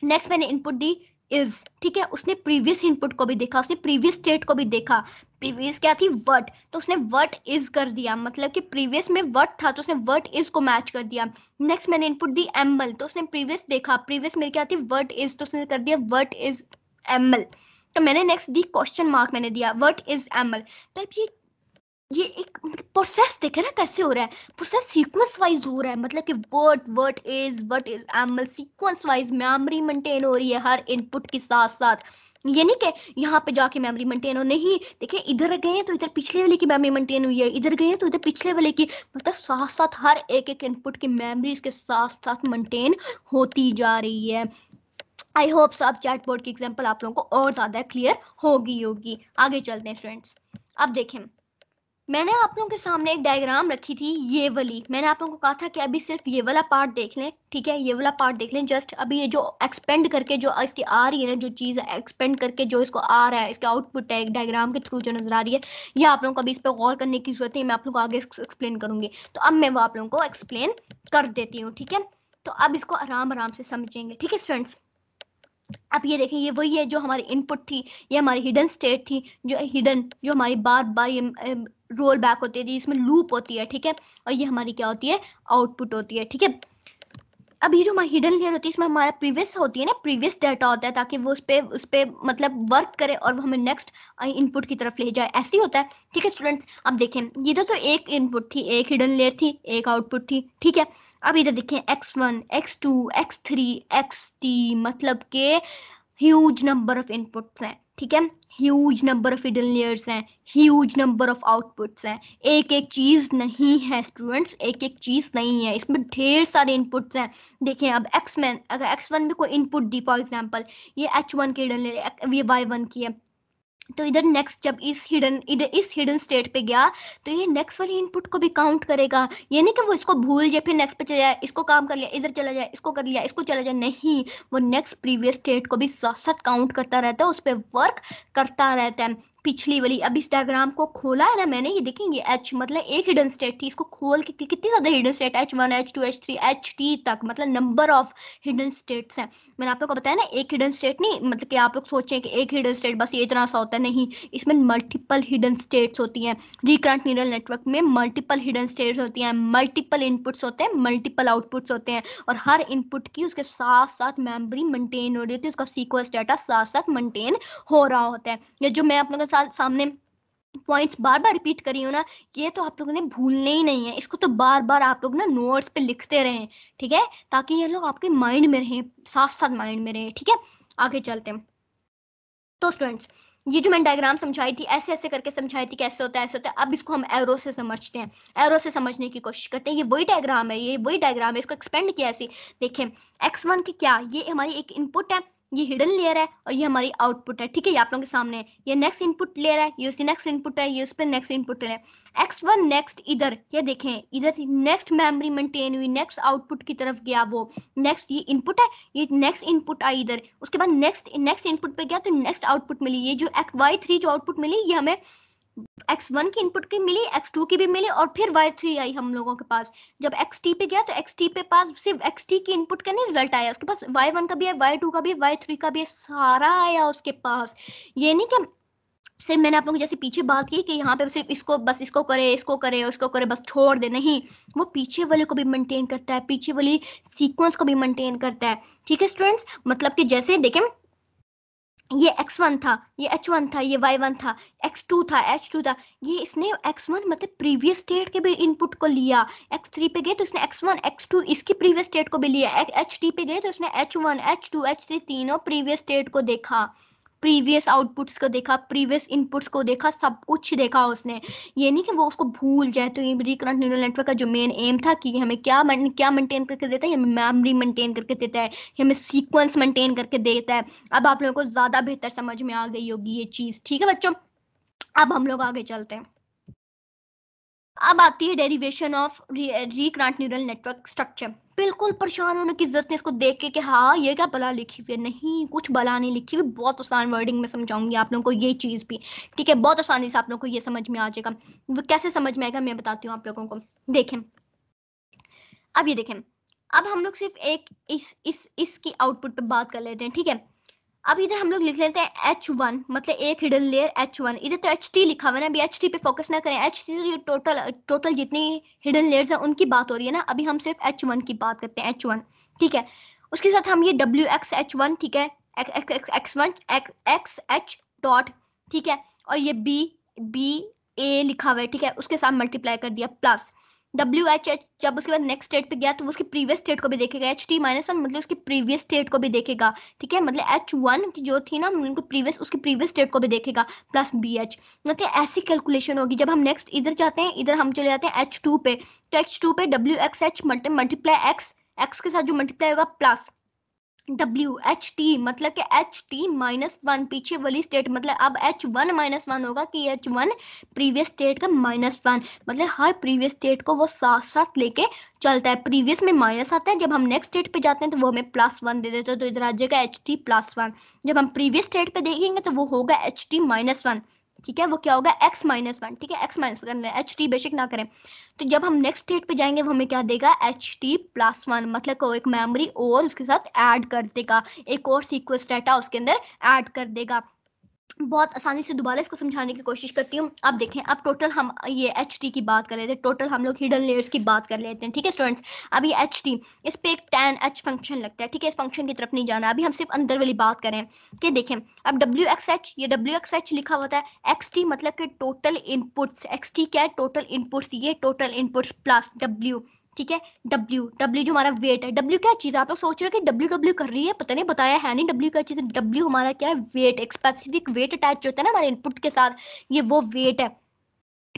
नेक्स्ट मैंने इनपुट दी इज ठीक है उसने प्रीवियस इनपुट को भी देखा उसने प्रीवियस स्टेट को भी देखा प्रीवियस क्या थी वट तो उसने वट इज कर दिया मतलब कि प्रीवियस में वट था तो उसने वट इज को मैच कर दिया नेक्स्ट मैंने इनपुट दी एम एल तो उसने प्रीवियस देखा प्रीवियस मेरी क्या थी वट इज तो उसने कर दिया वट इज एम एल तो मैंने नेक्स्ट दी क्वेश्चन मार्क मैंने दिया वट इज एम एल तो ये ये एक प्रोसेस देखे ना कैसे हो रहा है प्रोसेस सीक्वेंस वाइज हो रहा है मतलब कि word word is word is एमल सीक्वेंस वाइज मेमोरी मेंटेन हो रही है हर इनपुट के साथ साथ ये नहीं कि यहाँ पे जाके मेमोरी मेंटेन हो नहीं देखिए इधर गए हैं तो इधर पिछले वाले की मेमोरी मेंटेन हुई है इधर गए हैं तो इधर पिछले वाले की मतलब साथ साथ हर एक एक इनपुट की मेमोरीज के साथ साथ मेंटेन होती जा रही है आई होप सो अब चैट बोर्ड की एग्जाम्पल आप लोगों को और ज़्यादा क्लियर होगी होगी आगे चलते हैं फ्रेंड्स अब देखें मैंने आप लोगों के सामने एक डायग्राम रखी थी ये वाली मैंने आप लोगों को कहा था कि अभी सिर्फ ये वाला पार्ट देख लें ठीक है ये वाला पार्ट देख लें जस्ट अभी ये जो एक्सपेंड करके जो इसकी आ रही है ना जो चीज़ एक्सपेंड करके जो इसको आ रहा है इसका आउटपुट है एक डायग्राम के थ्रू जो नज़र आ रही है ये आप लोगों को अभी इस पर गौर करने की जरूरत है मैं आप लोग को आगे एक्सप्लेन करूंगी तो अब मैं वो आप लोगों को एक्सप्लेन कर देती हूँ ठीक है तो अब इसको आराम आराम से समझेंगे ठीक है स्टूडेंट्स आप ये देखें ये वही है जो हमारी इनपुट थी ये हमारी हिडन स्टेट थी जो हिडन जो हमारी बार बार ये रोल बैक होती है इसमें लूप होती है ठीक है और ये हमारी क्या होती है आउटपुट होती है ठीक है अब ये जो हमारी हिडन लेयर होती है इसमें हमारा प्रीवियस होती है ना प्रीवियस डाटा होता है ताकि वो उस पर उस पर मतलब वर्क करे और वो हमें नेक्स्ट इनपुट की तरफ ले जाए ऐसे ही होता है ठीक है स्टूडेंट्स अब देखें ये तो, तो एक इनपुट थी एक हिडन लेयर थी एक आउटपुट थी ठीक है अब इधर देखें X one X two X three X T मतलब के ह्यूज नंबर ऑफ इनपुट्स हैं ठीक है huge number of hidden layers हैं ह्यूज नंबर ऑफ आउटपुट्स हैं एक एक चीज़ नहीं है स्टूडेंट्स एक एक चीज़ नहीं है इसमें ढेर सारे इनपुट्स हैं देखें अब एक्स मैन अगर एक्स वन में कोई इनपुट दी फॉर एग्जाम्पल ये एच वन की हिडन ये वाई वन की है तो इधर नेक्स्ट जब इस हिडन इधर इस हिडन स्टेट पे गया तो ये नेक्स्ट वाली इनपुट को भी काउंट करेगा ये नहीं कि वो इसको भूल जाए फिर नेक्स्ट पे चला जाए इसको काम कर लिया इधर चला जाए इसको कर लिया इसको चला जाए नहीं वो नेक्स्ट प्रीवियस स्टेट को भी साथ साथ काउंट करता रहता है उस पर वर्क करता रहता है पिछली वाली अब इंस्टाग्राम को खोला है ना मैंने ये देखेंगे एच मतलब एक हिडन स्टेट थी इसको खोल के कितनी ज्यादा hidden state H one H two H three H T तक मतलब नंबर ऑफ हिडन स्टेट्स हैं मैंने आप लोग को बताया ना एक हिडन स्टेट नहीं मतलब कि आप लोग सोचें कि एक हिडन स्टेट बस ये इतना सा होता है नहीं इसमें मल्टीपल हिडन स्टेट्स होती हैं रिकरेंट न्यूरल नेटवर्क में मल्टीपल हिडन स्टेट्स होती हैं मल्टीपल इनपुट्स होते हैं मल्टीपल आउटपुट्स होते हैं और हर इनपुट की उसके साथ साथ मेमोरी मेंटेन हो रही होती है उसका सीक्वेंस डाटा साथ साथ मेंटेन हो रहा होता है या जो मैं आप लोगों सामने पॉइंट्स बार बार रिपीट करी हो ना ये तो आप लोगों ने भूलने ही नहीं है इसको तो बार बार आप लोग ना नोट्स पे लिखते रहें ठीक है ताकि ये लोग आपके माइंड में रहें साथ साथ माइंड में रहें ठीक है आगे चलते हैं तो स्टूडेंट्स ये जो मैंने डायग्राम समझाई थी ऐसे ऐसे करके समझाई थी कैसे होता है ऐसे होता है अब इसको हम एरो से समझते हैं एरो से समझने की कोशिश करते हैं ये वही डायग्राम है ये वही डायग्राम है इसको एक्सपेंड किया ऐसे देखें एक्स वन की क्या ये हमारी एक इनपुट है ये हिडन लेयर है और ये हमारी आउटपुट है ठीक है ये आप लोगों के सामने है ये नेक्स्ट इनपुट लेयर है ये उसकी नेक्स्ट इनपुट है ये उस पर नेक्स्ट इनपुट है एक्स वन नेक्स्ट इधर ये देखें इधर नेक्स्ट मेमोरी मेंटेन हुई नेक्स्ट आउटपुट की तरफ गया वो नेक्स्ट ये इनपुट है ये नेक्स्ट इनपुट आई इधर उसके बाद नेक्स्ट नेक्स्ट इनपुट पे गया तो नेक्स्ट आउटपुट मिली ये जो एक्स वाई थ्री जो आउटपुट मिली ये हमें एक्स वन की इनपुट की मिली एक्स टू की भी मिली और फिर वाई थ्री आई हम लोगों के पास जब एक्स टी पे गया तो एक्स टी पे पास सिर्फ एक्स टी की इनपुट का नहीं रिजल्ट आया उसके पास वाई वन का भी है वाई टू का भी वाई थ्री का भी है सारा आया उसके पास ये नहीं कि से मैंने आप लोगों जैसे पीछे बात की कि यहाँ पे सिर्फ इसको बस इसको करे इसको करे उसको करे बस छोड़ दे नहीं वो पीछे वाले को भी मेंटेन करता है पीछे वाली सीक्वेंस को भी मेंटेन करता है ठीक है स्टूडेंट्स मतलब कि जैसे देखें ये एक्स वन था ये एच वन था ये वाई वन था एक्स टू था एच टू था ये इसने एक्स वन मतलब प्रीवियस स्टेट के भी इनपुट को लिया एक्स थ्री पे गए तो इसने एक्स वन एक्स टू इसकी प्रीवियस स्टेट को भी लिया एच टी पे गए तो इसने H one H two H three तीनों प्रीवियस स्टेट को देखा प्रीवियस आउटपुट्स को देखा प्रीवियस इनपुट्स को देखा सब कुछ देखा उसने ये नहीं कि वो उसको भूल जाए तो ये रिकरेंट न्यूरल नेटवर्क का जो मेन एम था कि हमें क्या मन, क्या मेंटेन करके देता है हमें मेमोरी मेंटेन करके देता है हमें सीक्वेंस मेंटेन करके देता है अब आप लोगों को ज़्यादा बेहतर समझ में आ गई होगी ये चीज़ ठीक है बच्चों अब हम लोग आगे चलते हैं अब आती है derivation of recurrent neural network structure बिल्कुल परेशान होने की जरूरत नहीं इसको देख के कि हाँ ये क्या बला लिखी हुई है नहीं कुछ बला नहीं लिखी हुई बहुत आसान वर्डिंग में समझाऊंगी आप लोगों को ये चीज़ भी ठीक है बहुत आसानी से आप लोगों को ये समझ में आ जाएगा वो कैसे समझ में आएगा मैं बताती हूँ आप लोगों को देखें अब ये देखें अब हम लोग सिर्फ एक इस इस इसकी आउटपुट पे बात कर लेते हैं ठीक है अब इधर हम लोग लिख लेते हैं एच वन मतलब एक हिडन लेयर एच वन इधर तो एच टी लिखा हुआ है ना अभी एच टी पे फोकस ना करें एच टी टोटल टोटल जितनी हिडन लेयर्स हैं उनकी बात हो रही है ना अभी हम सिर्फ एच वन की बात करते हैं एच वन ठीक है उसके साथ हम ये डब्ल्यू एक्स एच वन ठीक है X one X H dot ठीक है और ये बी बी ए लिखा हुआ है ठीक है उसके साथ मल्टीप्लाई कर दिया प्लस डब्ल्यू एच एच जब उसके बाद नेक्स्ट स्टेट पे गया तो उसकी प्रीवियस स्टेट को भी देखेगा एच टी माइनस वन मतलब उसकी प्रीवियस स्टेट को भी देखेगा ठीक है मतलब एच वन की जो थी ना उनको प्रीवियस उसकी प्रीवियस स्टेट को भी देखेगा प्लस बी एच मतलब ऐसी कैलकुलेशन होगी जब हम नेक्स्ट इधर जाते हैं इधर हम चले जाते हैं एच टू पे तो एच टू पे W X H multiply X X के साथ जो मल्टीप्लाई होगा प्लस डब्ल्यू एच टी मतलब कि एच टी माइनस वन पीछे वाली स्टेट मतलब अब एच वन माइनस वन होगा कि एच वन प्रीवियस स्टेट का माइनस वन मतलब हर प्रीवियस स्टेट को वो साथ साथ लेके चलता है प्रीवियस में माइनस आता है जब हम नेक्स्ट स्टेट पे जाते हैं तो वो हमें प्लस वन दे देते हैं तो इधर आ जाएगा एच टी प्लस वन जब हम प्रीवियस स्टेट पे देखेंगे तो वो होगा एच टी माइनस वन ठीक है वो क्या होगा x माइनस वन ठीक है x माइनस करना एच टी बेशक ना करें तो जब हम नेक्स्ट स्टेट पे जाएंगे वो हमें क्या देगा एच टी प्लस वन मतलब को एक मेमोरी और उसके साथ ऐड कर देगा एक और सीक्वेंस डाटा उसके अंदर ऐड कर देगा बहुत आसानी से दोबारा इसको समझाने की कोशिश करती हूँ अब देखें अब टोटल हम ये एच टी की बात कर रहे थे टोटल हम लोग हिडन लेयर्स की बात कर लेते हैं ठीक है स्टूडेंट्स अब ये एच टी इस पे एक टेन एच फंक्शन लगता है ठीक है इस फंक्शन की तरफ नहीं जाना अभी हम सिर्फ अंदर वाली बात करें कि देखें अब डब्ल्यू एक्स एच ये डब्ल्यू एक्स एच लिखा होता है एक्स टी मतलब कि टोटल इनपुट्स एक्स टी क्या है टोटल इनपुट्स ये टोटल इनपुट्स प्लस डब्ल्यू ठीक है डब्ल्यू डब्ल्यू जो हमारा वेट है डब्ल्यू क्या चीज़ है आप लोग सोच रहे हो कि डब्ल्यू डब्ल्यू कर रही है पता नहीं बताया है नहीं डब्ल्यू क्या चीज़ है डब्ल्यू हमारा क्या है वेट एक स्पेसिफिक वेट अटैच होता है ना हमारे इनपुट के साथ ये वो वेट है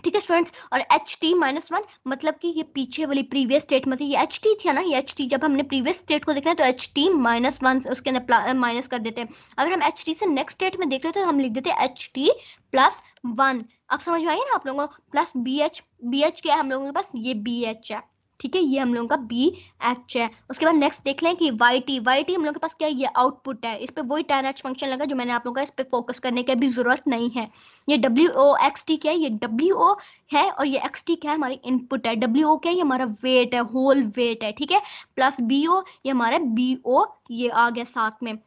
ठीक है स्टूडेंट्स और एच टी माइनस वन मतलब कि ये पीछे वाली प्रीवियस स्टेट मतलब ये एच टी थी ना ये एच टी जब हमने प्रीवियस स्टेट को देखना है तो एच टी माइनस वन उसके अंदर माइनस कर देते हैं अगर हम एच टी से नेक्स्ट स्टेट में देख रहे हैं तो हम लिख देते हैं एच टी प्लस वन अब समझ में आइए ना आप लोगों को plus B H B H क्या है हम लोगों के पास ये बी एच है ठीक है ये हम लोगों का बी एच है उसके बाद नेक्स्ट देख लें कि वाई टी वाई टी हम लोग के पास क्या है ये आउटपुट है इस पर वही टेन एच फंक्शन लगा जो मैंने आप लोगों का इस पर फोकस करने की अभी जरूरत नहीं है ये डब्ल्यू ओ एक्स टी क्या है ये डब्ल्यू ओ है और ये एक्स टी क्या है हमारी इनपुट है डब्ल्यू ओ क्या है ये हमारा वेट है होल वेट है ठीक है प्लस बी ओ ये हमारा बी ओ ये आ गया साथ में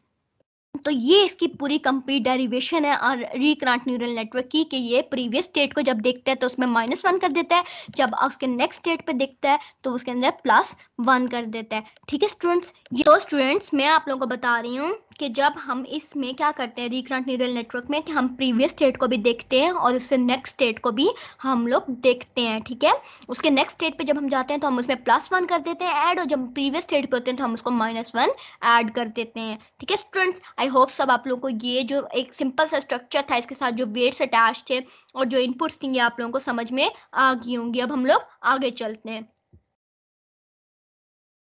तो ये इसकी पूरी कंप्लीट डेरिवेशन है और रिक्रांट न्यूरल नेटवर्क की कि ये प्रीवियस स्टेट को जब देखता है तो उसमें माइनस वन कर देता है जब उसके नेक्स्ट स्टेट पे देखता है तो उसके अंदर प्लस वन कर देता है ठीक है स्टूडेंट्स ये तो स्टूडेंट्स मैं आप लोगों को बता रही हूँ कि जब हम इसमें क्या करते हैं रिकरेंट न्यूरल नेटवर्क में कि हम प्रीवियस स्टेट को भी देखते हैं और उससे नेक्स्ट स्टेट को भी हम लोग देखते हैं ठीक है उसके नेक्स्ट स्टेट पे जब हम जाते हैं तो हम उसमें प्लस वन कर देते हैं ऐड और जब प्रीवियस स्टेट पे होते हैं तो हम उसको माइनस वन ऐड कर देते हैं ठीक है स्टूडेंट्स आई होप सब आप लोगों को ये जो एक सिंपल सा स्ट्रक्चर था इसके साथ जो वेट्स अटैच थे और जो इनपुट्स थी ये आप लोगों को समझ में आ गई होंगी अब हम लोग आगे चलते हैं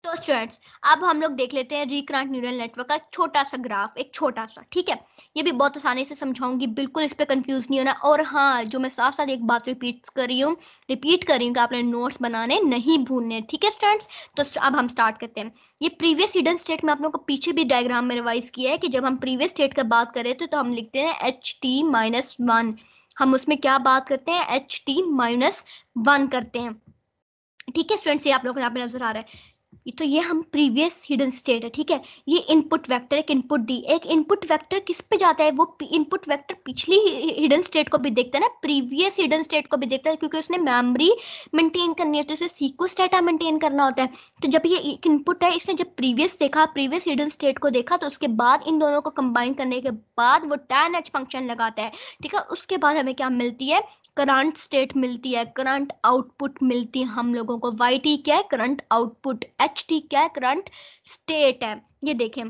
तो स्टूडेंट्स अब हम लोग देख लेते हैं रिक्रांट न्यूरल नेटवर्क का छोटा सा ग्राफ एक छोटा सा ठीक है ये भी बहुत आसानी से समझाऊंगी बिल्कुल इस पर कंफ्यूज नहीं होना और हाँ जो मैं साथ साथ एक बात रिपीट कर रही हूँ रिपीट कर रही हूँ कि आपने नोट्स बनाने नहीं भूलने ठीक है स्टूडेंट्स तो अब हम स्टार्ट करते हैं ये प्रीवियस हिडन स्टेट में आप लोगों को पीछे भी डायग्राम में रिवाइज किया है कि जब हम प्रीवियस स्टेट का बात कर रहे थे तो, तो हम लिखते हैं एच टी माइनस वन हम उसमें क्या बात करते हैं एच टी माइनस वन करते हैं ठीक है स्टूडेंट्स ये आप लोगों को यहाँ पे नजर आ रहा है तो ये हम प्रीवियस हिडन स्टेट है ठीक है ये इनपुट वेक्टर एक इनपुट दी एक इनपुट वेक्टर किस पे जाता है वो इनपुट वेक्टर पिछली हिडन स्टेट को भी देखता है ना प्रीवियस हिडन स्टेट को भी देखता है क्योंकि उसने मेमोरी मेंटेन करनी है तो उसे सीक्वेंस डाटा मेंटेन करना होता है तो जब ये एक इनपुट है इसने जब प्रीवियस देखा प्रीवियस हिडन स्टेट को देखा तो उसके बाद इन दोनों को कंबाइन करने के बाद वो टेन एच फंक्शन लगाता है ठीक है उसके बाद हमें क्या मिलती है करंट स्टेट मिलती है करंट आउटपुट मिलती है हम लोगों को वाई टी क्या है करंट आउटपुट एच टी क्या है करंट स्टेट है ये देखें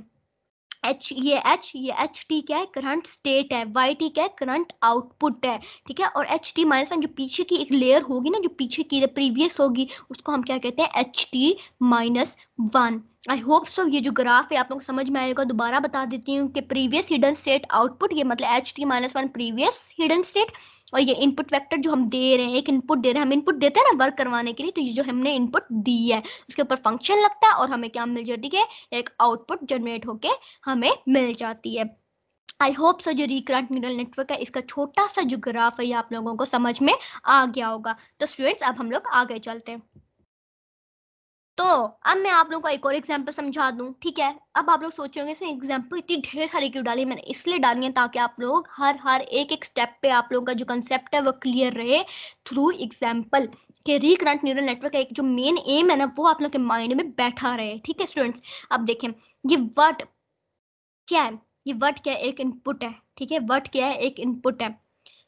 एच ये H ये एच टी क्या है करंट स्टेट है वाई टी क्या है करंट आउटपुट है ठीक है और एच टी माइनस वन जो पीछे की एक लेयर होगी ना जो पीछे की प्रीवियस होगी उसको हम क्या कहते हैं H T minus one I hope so ये जो ग्राफ है आप लोग समझ में आएगा दोबारा बता देती हूँ कि प्रीवियस हिडन स्टेट आउटपुट ये मतलब H T minus one previous hidden state और ये इनपुट वेक्टर जो हम दे रहे हैं एक इनपुट दे रहे हैं हम इनपुट देते हैं ना वर्क करवाने के लिए तो ये जो हमने इनपुट दी है उसके ऊपर फंक्शन लगता है और हमें क्या मिल जाती है एक आउटपुट जनरेट होके हमें मिल जाती है आई होप सो जो रिक्रांट न्यूरल नेटवर्क है इसका छोटा सा जो ग्राफ है ये आप लोगों को समझ में आ गया होगा तो स्टूडेंट्स अब हम लोग आगे चलते हैं तो अब मैं आप लोगों को एक और एग्जाम्पल समझा दूं ठीक है अब आप लोग सोचेंगे होंगे एग्जाम्पल इतनी ढेर सारी क्यों डाली मैंने इसलिए डाली है ताकि आप लोग हर हर एक एक स्टेप पे आप लोगों का जो कंसेप्ट है वो क्लियर रहे थ्रू एग्जाम्पल के रिकनेक्ट न्यूरल नेटवर्क का एक जो मेन एम है ना वो आप लोग के माइंड में बैठा रहे ठीक है स्टूडेंट्स अब देखें ये वट क्या है ये वट क्या है एक इनपुट है ठीक है वट क्या है एक इनपुट है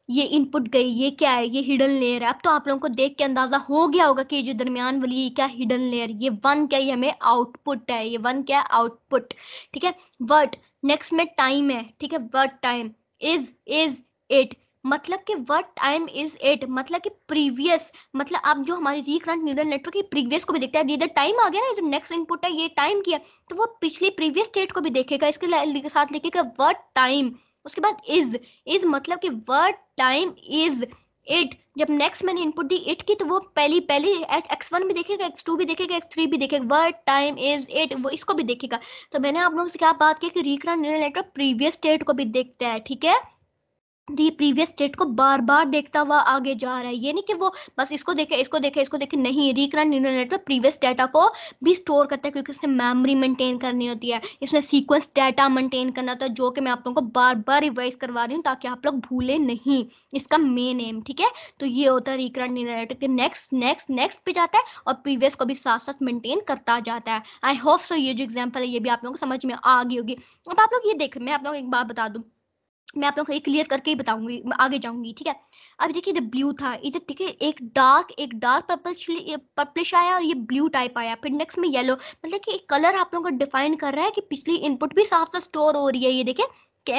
ये इनपुट गई ये क्या है ये हिडन लेयर है अब तो आप लोगों को देख के अंदाजा हो गया होगा कि जो दरमियान वाली ये क्या हिडन लेयर ये वन क्या ये हमें आउटपुट है ये वन क्या है आउटपुट ठीक है वर्ड नेक्स्ट में टाइम है ठीक है word time is is it मतलब कि वट टाइम इज इट मतलब कि प्रीवियस मतलब अब जो हमारी रिक्रंट न्यूरल नेटवर्क की प्रीवियस को भी देखता है इधर टाइम आ गया ना जो नेक्स्ट इनपुट है ये टाइम की है तो वो पिछली प्रीवियस स्टेट को भी देखेगा इसके साथ लिखेगा वट टाइम उसके बाद इज इज मतलब कि वर्ड टाइम इज इट जब नेक्स्ट मैंने इनपुट दी इट की तो वो पहली पहली एक्स वन भी देखेगा एक्स टू भी देखेगा एक्स थ्री भी देखेगा वर्ड टाइम इज इट वो इसको भी देखेगा तो मैंने आप लोगों से क्या बात की कि रिकरण प्रीवियस स्टेट को भी देखता है ठीक है दी प्रीवियस स्टेट को बार बार देखता हुआ आगे जा रहा है ये नहीं कि वो बस इसको देखे इसको देखे इसको देखे नहीं recurrent neural network previous data को भी स्टोर करता है क्योंकि इसने मेमोरी मेंटेन करनी होती है इसने सीक्वेंस डाटा मेंटेन करना होता है जो कि मैं आप लोगों को बार बार रिवाइज करवा रही हूँ ताकि आप लोग भूले नहीं इसका मेन एम ठीक है तो ये होता है recurrent neural network next next next पे जाता है और प्रीवियस को भी साथ साथ मेंटेन करता जाता है आई होप सो ये जो एग्जाम्पल है ये भी आप लोगों को समझ में आ गई होगी अब आप लोग ये देखें मैं आप लोग एक बात बता दूँ मैं आप लोग एक क्लियर करके ही बताऊंगी आगे जाऊंगी ठीक है अब देखिए इधर ब्लू था इधर देखिए एक डार्क एक डार्क पर्पल पर्पलिश आया और ये ब्लू टाइप आया फिर नेक्स्ट में येलो मतलब कि कलर आप लोगों को डिफाइन कर रहा है कि पिछली इनपुट भी साफ सा स्टोर हो रही है ये देखिए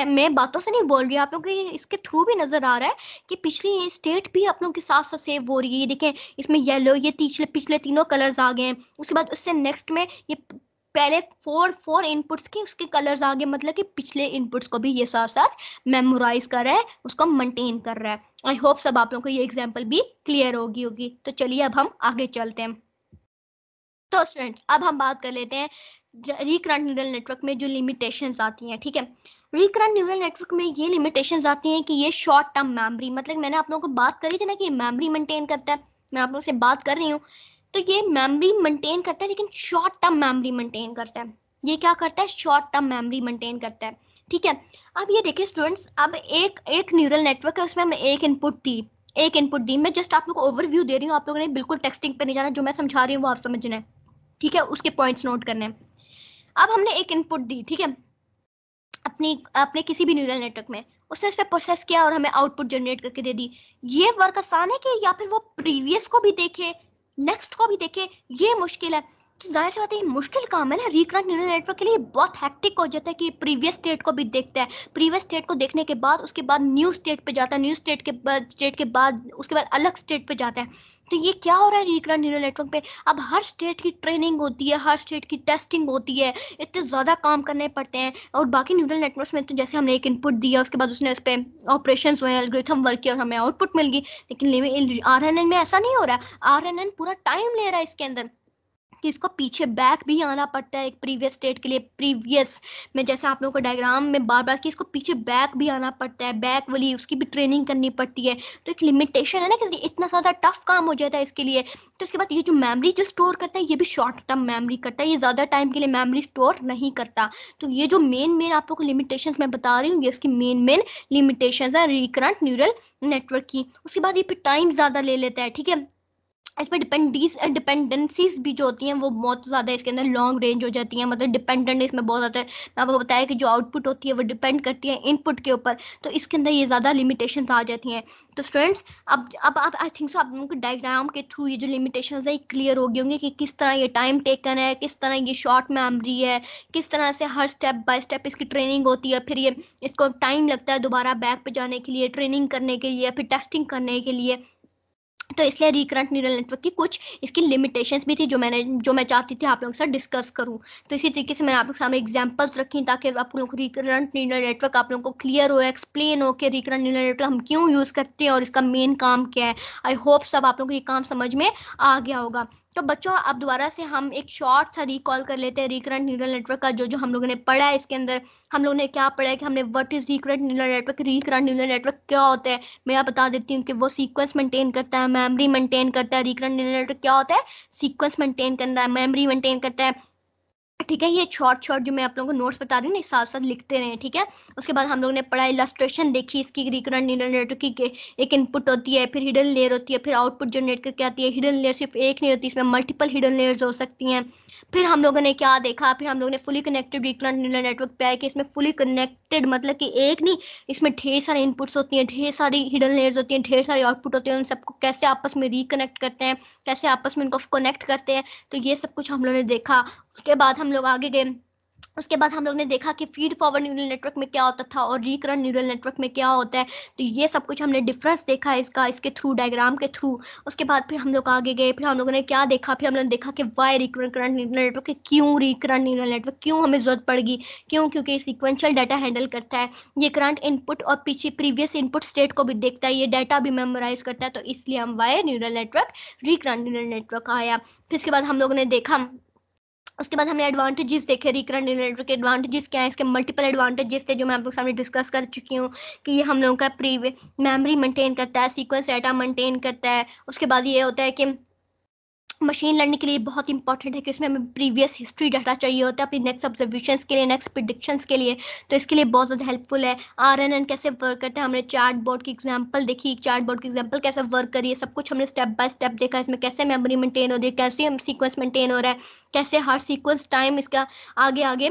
मैं बातों से नहीं बोल रही आप लोग इसके थ्रू भी नजर आ रहा है कि पिछली स्टेट भी आप लोगों के साथ साथ सेव हो रही है ये देखें इसमें येलो ये पिछले पिछले तीनों कलर्स आ गए हैं उसके बाद उससे नेक्स्ट में ये पहले फोर फोर इनपुट्स के उसके कलर्स आगे मतलब कि पिछले इनपुट्स को भी ये साथ साथ मेमोराइज कर रहा है उसको मेंटेन कर रहा है आई होप सब आप लोगों को ये एग्जाम्पल भी क्लियर होगी होगी तो चलिए अब हम आगे चलते हैं तो स्टूडेंट्स अब हम बात कर लेते हैं रिकरेंट न्यूरल नेटवर्क में जो लिमिटेशन आती हैं ठीक है रिकरेंट न्यूरल नेटवर्क में ये लिमिटेशन आती हैं कि ये शॉर्ट टर्म मेमरी मतलब मैंने आप लोगों को बात करी थी ना कि मेमरी मेंटेन करता है मैं आप लोगों से बात कर रही हूँ तो ये मेमोरी मेंटेन करता है लेकिन शॉर्ट टर्म मेमोरी मेंटेन करता है ये क्या करता है शॉर्ट टर्म मेमोरी मेंटेन करता है ठीक है अब ये देखिए स्टूडेंट्स अब एक एक न्यूरल नेटवर्क है उसमें हमें एक इनपुट दी एक इनपुट दी मैं जस्ट आप लोग को ओवरव्यू दे रही हूँ आप लोगों ने बिल्कुल टेक्सटिंग पे नहीं जाना जो मैं समझा रही हूँ वो आप समझना है ठीक है उसके पॉइंट्स नोट करने हैं अब हमने एक इनपुट दी ठीक है अपनी अपने किसी भी न्यूरल नेटवर्क में उसने इस पर प्रोसेस किया और हमें आउटपुट जनरेट करके दे दी ये वर्क आसान है कि या फिर वो प्रीवियस को भी देखे नेक्स्ट को भी देखें ये मुश्किल है तो जाहिर सी बात है मुश्किल काम है ना रिकरेंट न्यूरल नेटवर्क के लिए बहुत हैक्टिक हो जाता है कि प्रीवियस स्टेट को भी देखता है प्रीवियस स्टेट को देखने के बाद उसके बाद न्यू स्टेट पे जाता है न्यू स्टेट के बाद स्टेट के बाद उसके बाद अलग स्टेट पे जाता है तो ये क्या हो रहा है रिकरेंट न्यूरल नेटवर्क पे अब हर स्टेट की ट्रेनिंग होती है हर स्टेट की टेस्टिंग होती है इतने ज़्यादा काम करने पड़ते हैं और बाकी न्यूरल नेटवर्क में तो जैसे हमने एक इनपुट दिया उसके बाद उसने उस पर ऑपरेशन हुए एल्गोरिथम वर्क किया और हमें आउटपुट मिल गई लेकिन आर एन एन में ऐसा नहीं हो रहा है आर एन एन पूरा टाइम ले रहा है इसके अंदर कि इसको पीछे बैक भी आना पड़ता है एक प्रीवियस स्टेट के लिए प्रीवियस में जैसे आप लोगों को डायग्राम में बार बार कि इसको पीछे बैक भी आना पड़ता है बैक वाली उसकी भी ट्रेनिंग करनी पड़ती है तो एक लिमिटेशन है ना कि इतना ज़्यादा टफ काम हो जाता है इसके लिए तो उसके बाद ये जो मेमरी जो स्टोर करता है ये भी शॉर्ट टर्म मेमरी करता है ये ज़्यादा टाइम के लिए मेमरी स्टोर नहीं करता तो ये जो मेन मेन आप लोग को लिमिटेशन मैं बता रही हूँ ये उसकी मेन मेन लिमिटेशन है रिकरंट न्यूरल नेटवर्क की उसके बाद ये फिर टाइम ज़्यादा ले लेता है ठीक है इस पर डिपेंडीज डिपेंडेंसीज भी जो होती हैं वो बहुत ज़्यादा इसके अंदर लॉन्ग रेंज हो जाती हैं मतलब डिपेंडेंट इसमें बहुत ज़्यादा मैं आपको बताया कि जो आउटपुट होती है वो डिपेंड करती है इनपुट के ऊपर तो इसके अंदर ये ज़्यादा लिमिटेशन आ जाती हैं तो स्टूडेंट्स अब अब आप आई थिंक सो आप उनको डायग्राम के थ्रू ये जो लिमिटेशन है ये क्लियर गए होंगे कि किस तरह ये टाइम टेकन है किस तरह ये शॉर्ट मेमरी है किस तरह से हर स्टेप बाय स्टेप इसकी ट्रेनिंग होती है फिर ये इसको टाइम लगता है दोबारा बैक पर जाने के लिए ट्रेनिंग करने के लिए फिर टेस्टिंग करने के लिए तो इसलिए रिकरेंट न्यूरल नेटवर्क की कुछ इसकी लिमिटेशंस भी थी जो मैंने जो मैं चाहती थी आप लोगों के साथ डिस्कस करूँ तो इसी तरीके से मैंने आप लोग सामने एग्जाम्पल्स रखी ताकि आप लोगों को रिकरेंट न्यूरल नेटवर्क आप लोगों को क्लियर हो एक्सप्लेन हो कि रिकरेंट न्यूरल नेटवर्क हम क्यों यूज़ करते हैं और इसका मेन काम क्या है आई होप सब आप लोगों को ये काम समझ में आ गया होगा तो बच्चों अब दोबारा से हम एक शॉर्ट सा रिकॉल कर लेते हैं रिकरेंट न्यूरल नेटवर्क का जो जो हम लोगों ने पढ़ा है इसके अंदर हम लोगों ने क्या पढ़ा है कि हमने what is recurrent neural network recurrent neural network क्या होता है मैं आप बता देती हूँ कि वो सीक्वेंस मेंटेन करता है मेमरी मेंटेन करता है रिकरेंट न्यूरल नेटवर्क क्या होता है सीक्वेंस मेंटेन करता है मेमरी मेंटेन करता है ठीक है ये शॉर्ट शॉर्ट जो मैं आप लोगों को नोट्स बता रही हूँ साथ साथ लिखते रहे ठीक है उसके बाद हम लोग ने पढ़ा इलास्ट्रेशन देखी इसकी रिकरण न्यूरल की एक इनपुट होती है फिर हिडन लेयर होती है फिर आउटपुट जनरेट करके आती है हिडन लेयर सिर्फ एक नहीं होती इसमें मल्टीपल हिडन लेयर्स हो सकती हैं फिर हम लोगों ने क्या देखा फिर हम लोगों ने fully connected recurrent neural network पे कि इसमें फुली कनेक्टेड मतलब कि एक नहीं इसमें ढेर सारे इनपुट्स होती हैं ढेर सारी हिडन लेयर्स होती हैं ढेर सारे आउटपुट होते हैं उन सबको कैसे आपस में रिकनेक्ट करते हैं कैसे आपस में उनको कनेक्ट करते हैं तो ये सब कुछ हम लोगों ने देखा उसके बाद हम लोग आगे गए उसके बाद हम लोग ने देखा कि फीड फॉरवर्ड न्यूरल नेटवर्क में क्या होता था और रिकरण न्यूरल नेटवर्क में क्या होता है तो ये सब कुछ हमने डिफरेंस देखा इसका इसके थ्रू डायग्राम के थ्रू उसके बाद फिर हम लोग आगे गए फिर हम लोगों ने क्या देखा फिर हम लोगों ने देखा कि वाई रिकरण न्यूरल नेटवर्क क्यों रिकरण न्यूरल नेटवर्क क्यों हमें जरूरत पड़गी क्यों क्योंकि सिक्वेंशियल डाटा हैंडल करता है ये करंट इनपुट और पीछे प्रीवियस इनपुट स्टेट को भी देखता है ये डाटा भी मेमोराइज करता है तो इसलिए हम why neural network recurrent neural network आया फिर उसके बाद हम लोगों ने देखा उसके बाद हमने एडवांटेजेस देखे रिकरेंट रिलेटर के एडवांटेजेस क्या है इसके मल्टीपल एडवांटेजेस थे जो मैं आप लोग सामने डिस्कस कर चुकी हूँ कि ये हम लोगों का प्रीवे मेमोरी मेंटेन करता है सीक्वेंस डाटा मेंटेन करता है उसके बाद ये होता है कि मशीन लर्निंग के लिए बहुत इंपॉर्टेंट है कि उसमें हमें प्रीवियस हिस्ट्री डाटा चाहिए होता है अपनी नेक्स्ट ऑब्जर्वेशन के लिए नेक्स्ट प्रिडिक्शंस के लिए तो इसके लिए बहुत ज़्यादा हेल्पफुल है आर एन एन कैसे वर्क करता है हमने चार्ट बोर्ड की एग्जाम्पल देखी चार्ट बोर्ड की एग्जाम्पल कैसे वर्क करिए सब कुछ हमने स्टेप बाय स्टेप देखा इसमें कैसे मेमोरी मेंटेन हो रही है कैसे हम सीक्वेंस मेंटेन हो रहा है कैसे हर सीक्वेंस टाइम इसका आगे आगे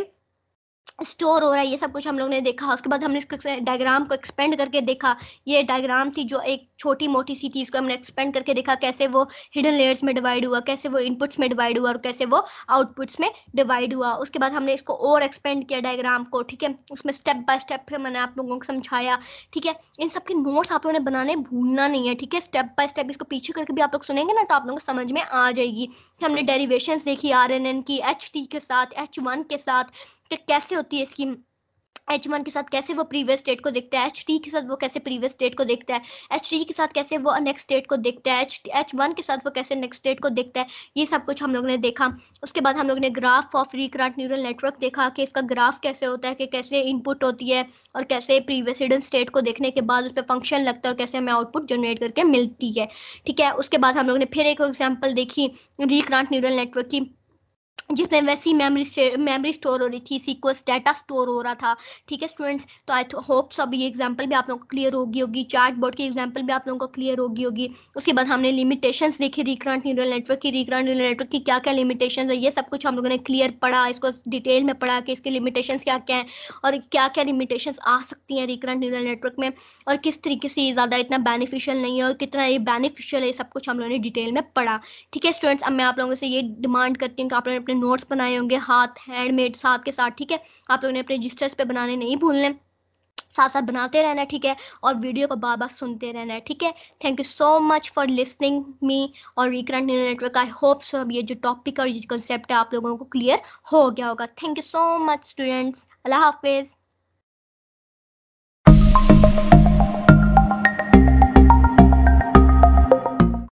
स्टोर हो रहा है ये सब कुछ हम लोग ने देखा उसके बाद हमने इसके डायग्राम को एक्सपेंड करके देखा ये डायग्राम थी जो एक छोटी मोटी सी थी उसको हमने एक्सपेंड करके देखा कैसे वो हिडन लेयर्स में डिवाइड हुआ कैसे वो इनपुट्स में डिवाइड हुआ और कैसे वो आउटपुट्स में डिवाइड हुआ उसके बाद हमने इसको और एक्सपेंड किया डायग्राम को ठीक है उसमें स्टेप बाय स्टेप फिर मैंने आप लोगों को समझाया ठीक है इन सब के नोट्स आप लोगों ने बनाने भूलना नहीं है ठीक है स्टेप बाय स्टेप इसको पीछे करके भी आप लोग सुनेंगे ना तो आप लोगों को समझ में आ जाएगी हमने डेरीवेशन देखी आर की एच के साथ एच के साथ कैसे होती है इसकी एच वन के साथ कैसे वो प्रीवियस स्टेट को देखता है एच टी के साथ वो कैसे प्रीवियस स्टेट को देखता है एच थ्री के साथ कैसे वो नेक्स्ट स्टेट को देखता है एच एच वन के साथ वो कैसे नेक्स्ट स्टेट को देखता है ये सब कुछ हम लोग ने देखा उसके बाद हम लोग ने graph of recurrent neural network देखा कि इसका ग्राफ कैसे होता है कि कैसे इनपुट होती है और कैसे प्रीवियस हिडन स्टेट को देखने के बाद उस पर फंक्शन लगता है और कैसे हमें आउटपुट जनरेट करके मिलती है ठीक है उसके बाद हम लोग ने फिर एक एग्जाम्पल देखी रिक्रांट न्यूरल नेटवर्क की जिसमें वैसी मेमोरी मेमोरी स्टोर हो रही थी सीक्वेंस डाटा स्टोर हो रहा था ठीक है स्टूडेंट्स तो आई होप सब ये एग्जांपल भी आप लोगों को क्लियर होगी होगी चार्ट बोर्ड की एग्जांपल भी आप लोगों को क्लियर होगी होगी उसके बाद हमने लिमिटेशंस देखी रिक्रांट न्यूरल नेटवर्क की रिक्रांट न्यूरल नेटवर्क की क्या क्या लिमिटेशन है ये सब कुछ हम लोगों ने क्लियर पढ़ा इसको डिटेल में पढ़ा कि इसके लिमिटेशन क्या क्या हैं और क्या क्या लिमिटेशन आ सकती हैं रिक्रांट न्यूरल नेटवर्क में और किस तरीके से ये ज़्यादा इतना बेनिफिशियल नहीं है और कितना ये बेनिफिशियल है सब कुछ हम लोगों ने डिटेल में पढ़ा ठीक है स्टूडेंट्स अब मैं आप लोगों से ये डिमांड करती हूँ कि आप लोगों ने अपने नोट्स बनाए होंगे हाथ हैंडमेड साथ के साथ ठीक है आप लोगों ने अपने रजिस्टर्स पे बनाने नहीं भूलने साथ साथ बनाते रहना ठीक है और वीडियो को बार बार सुनते रहना है ठीक है thank you so much for listening me और recurrent neural network I hope so अब ये जो टॉपिक और ये कंसेप्ट है आप लोगों को क्लियर हो गया होगा thank you so much students अल्लाह हाफिज़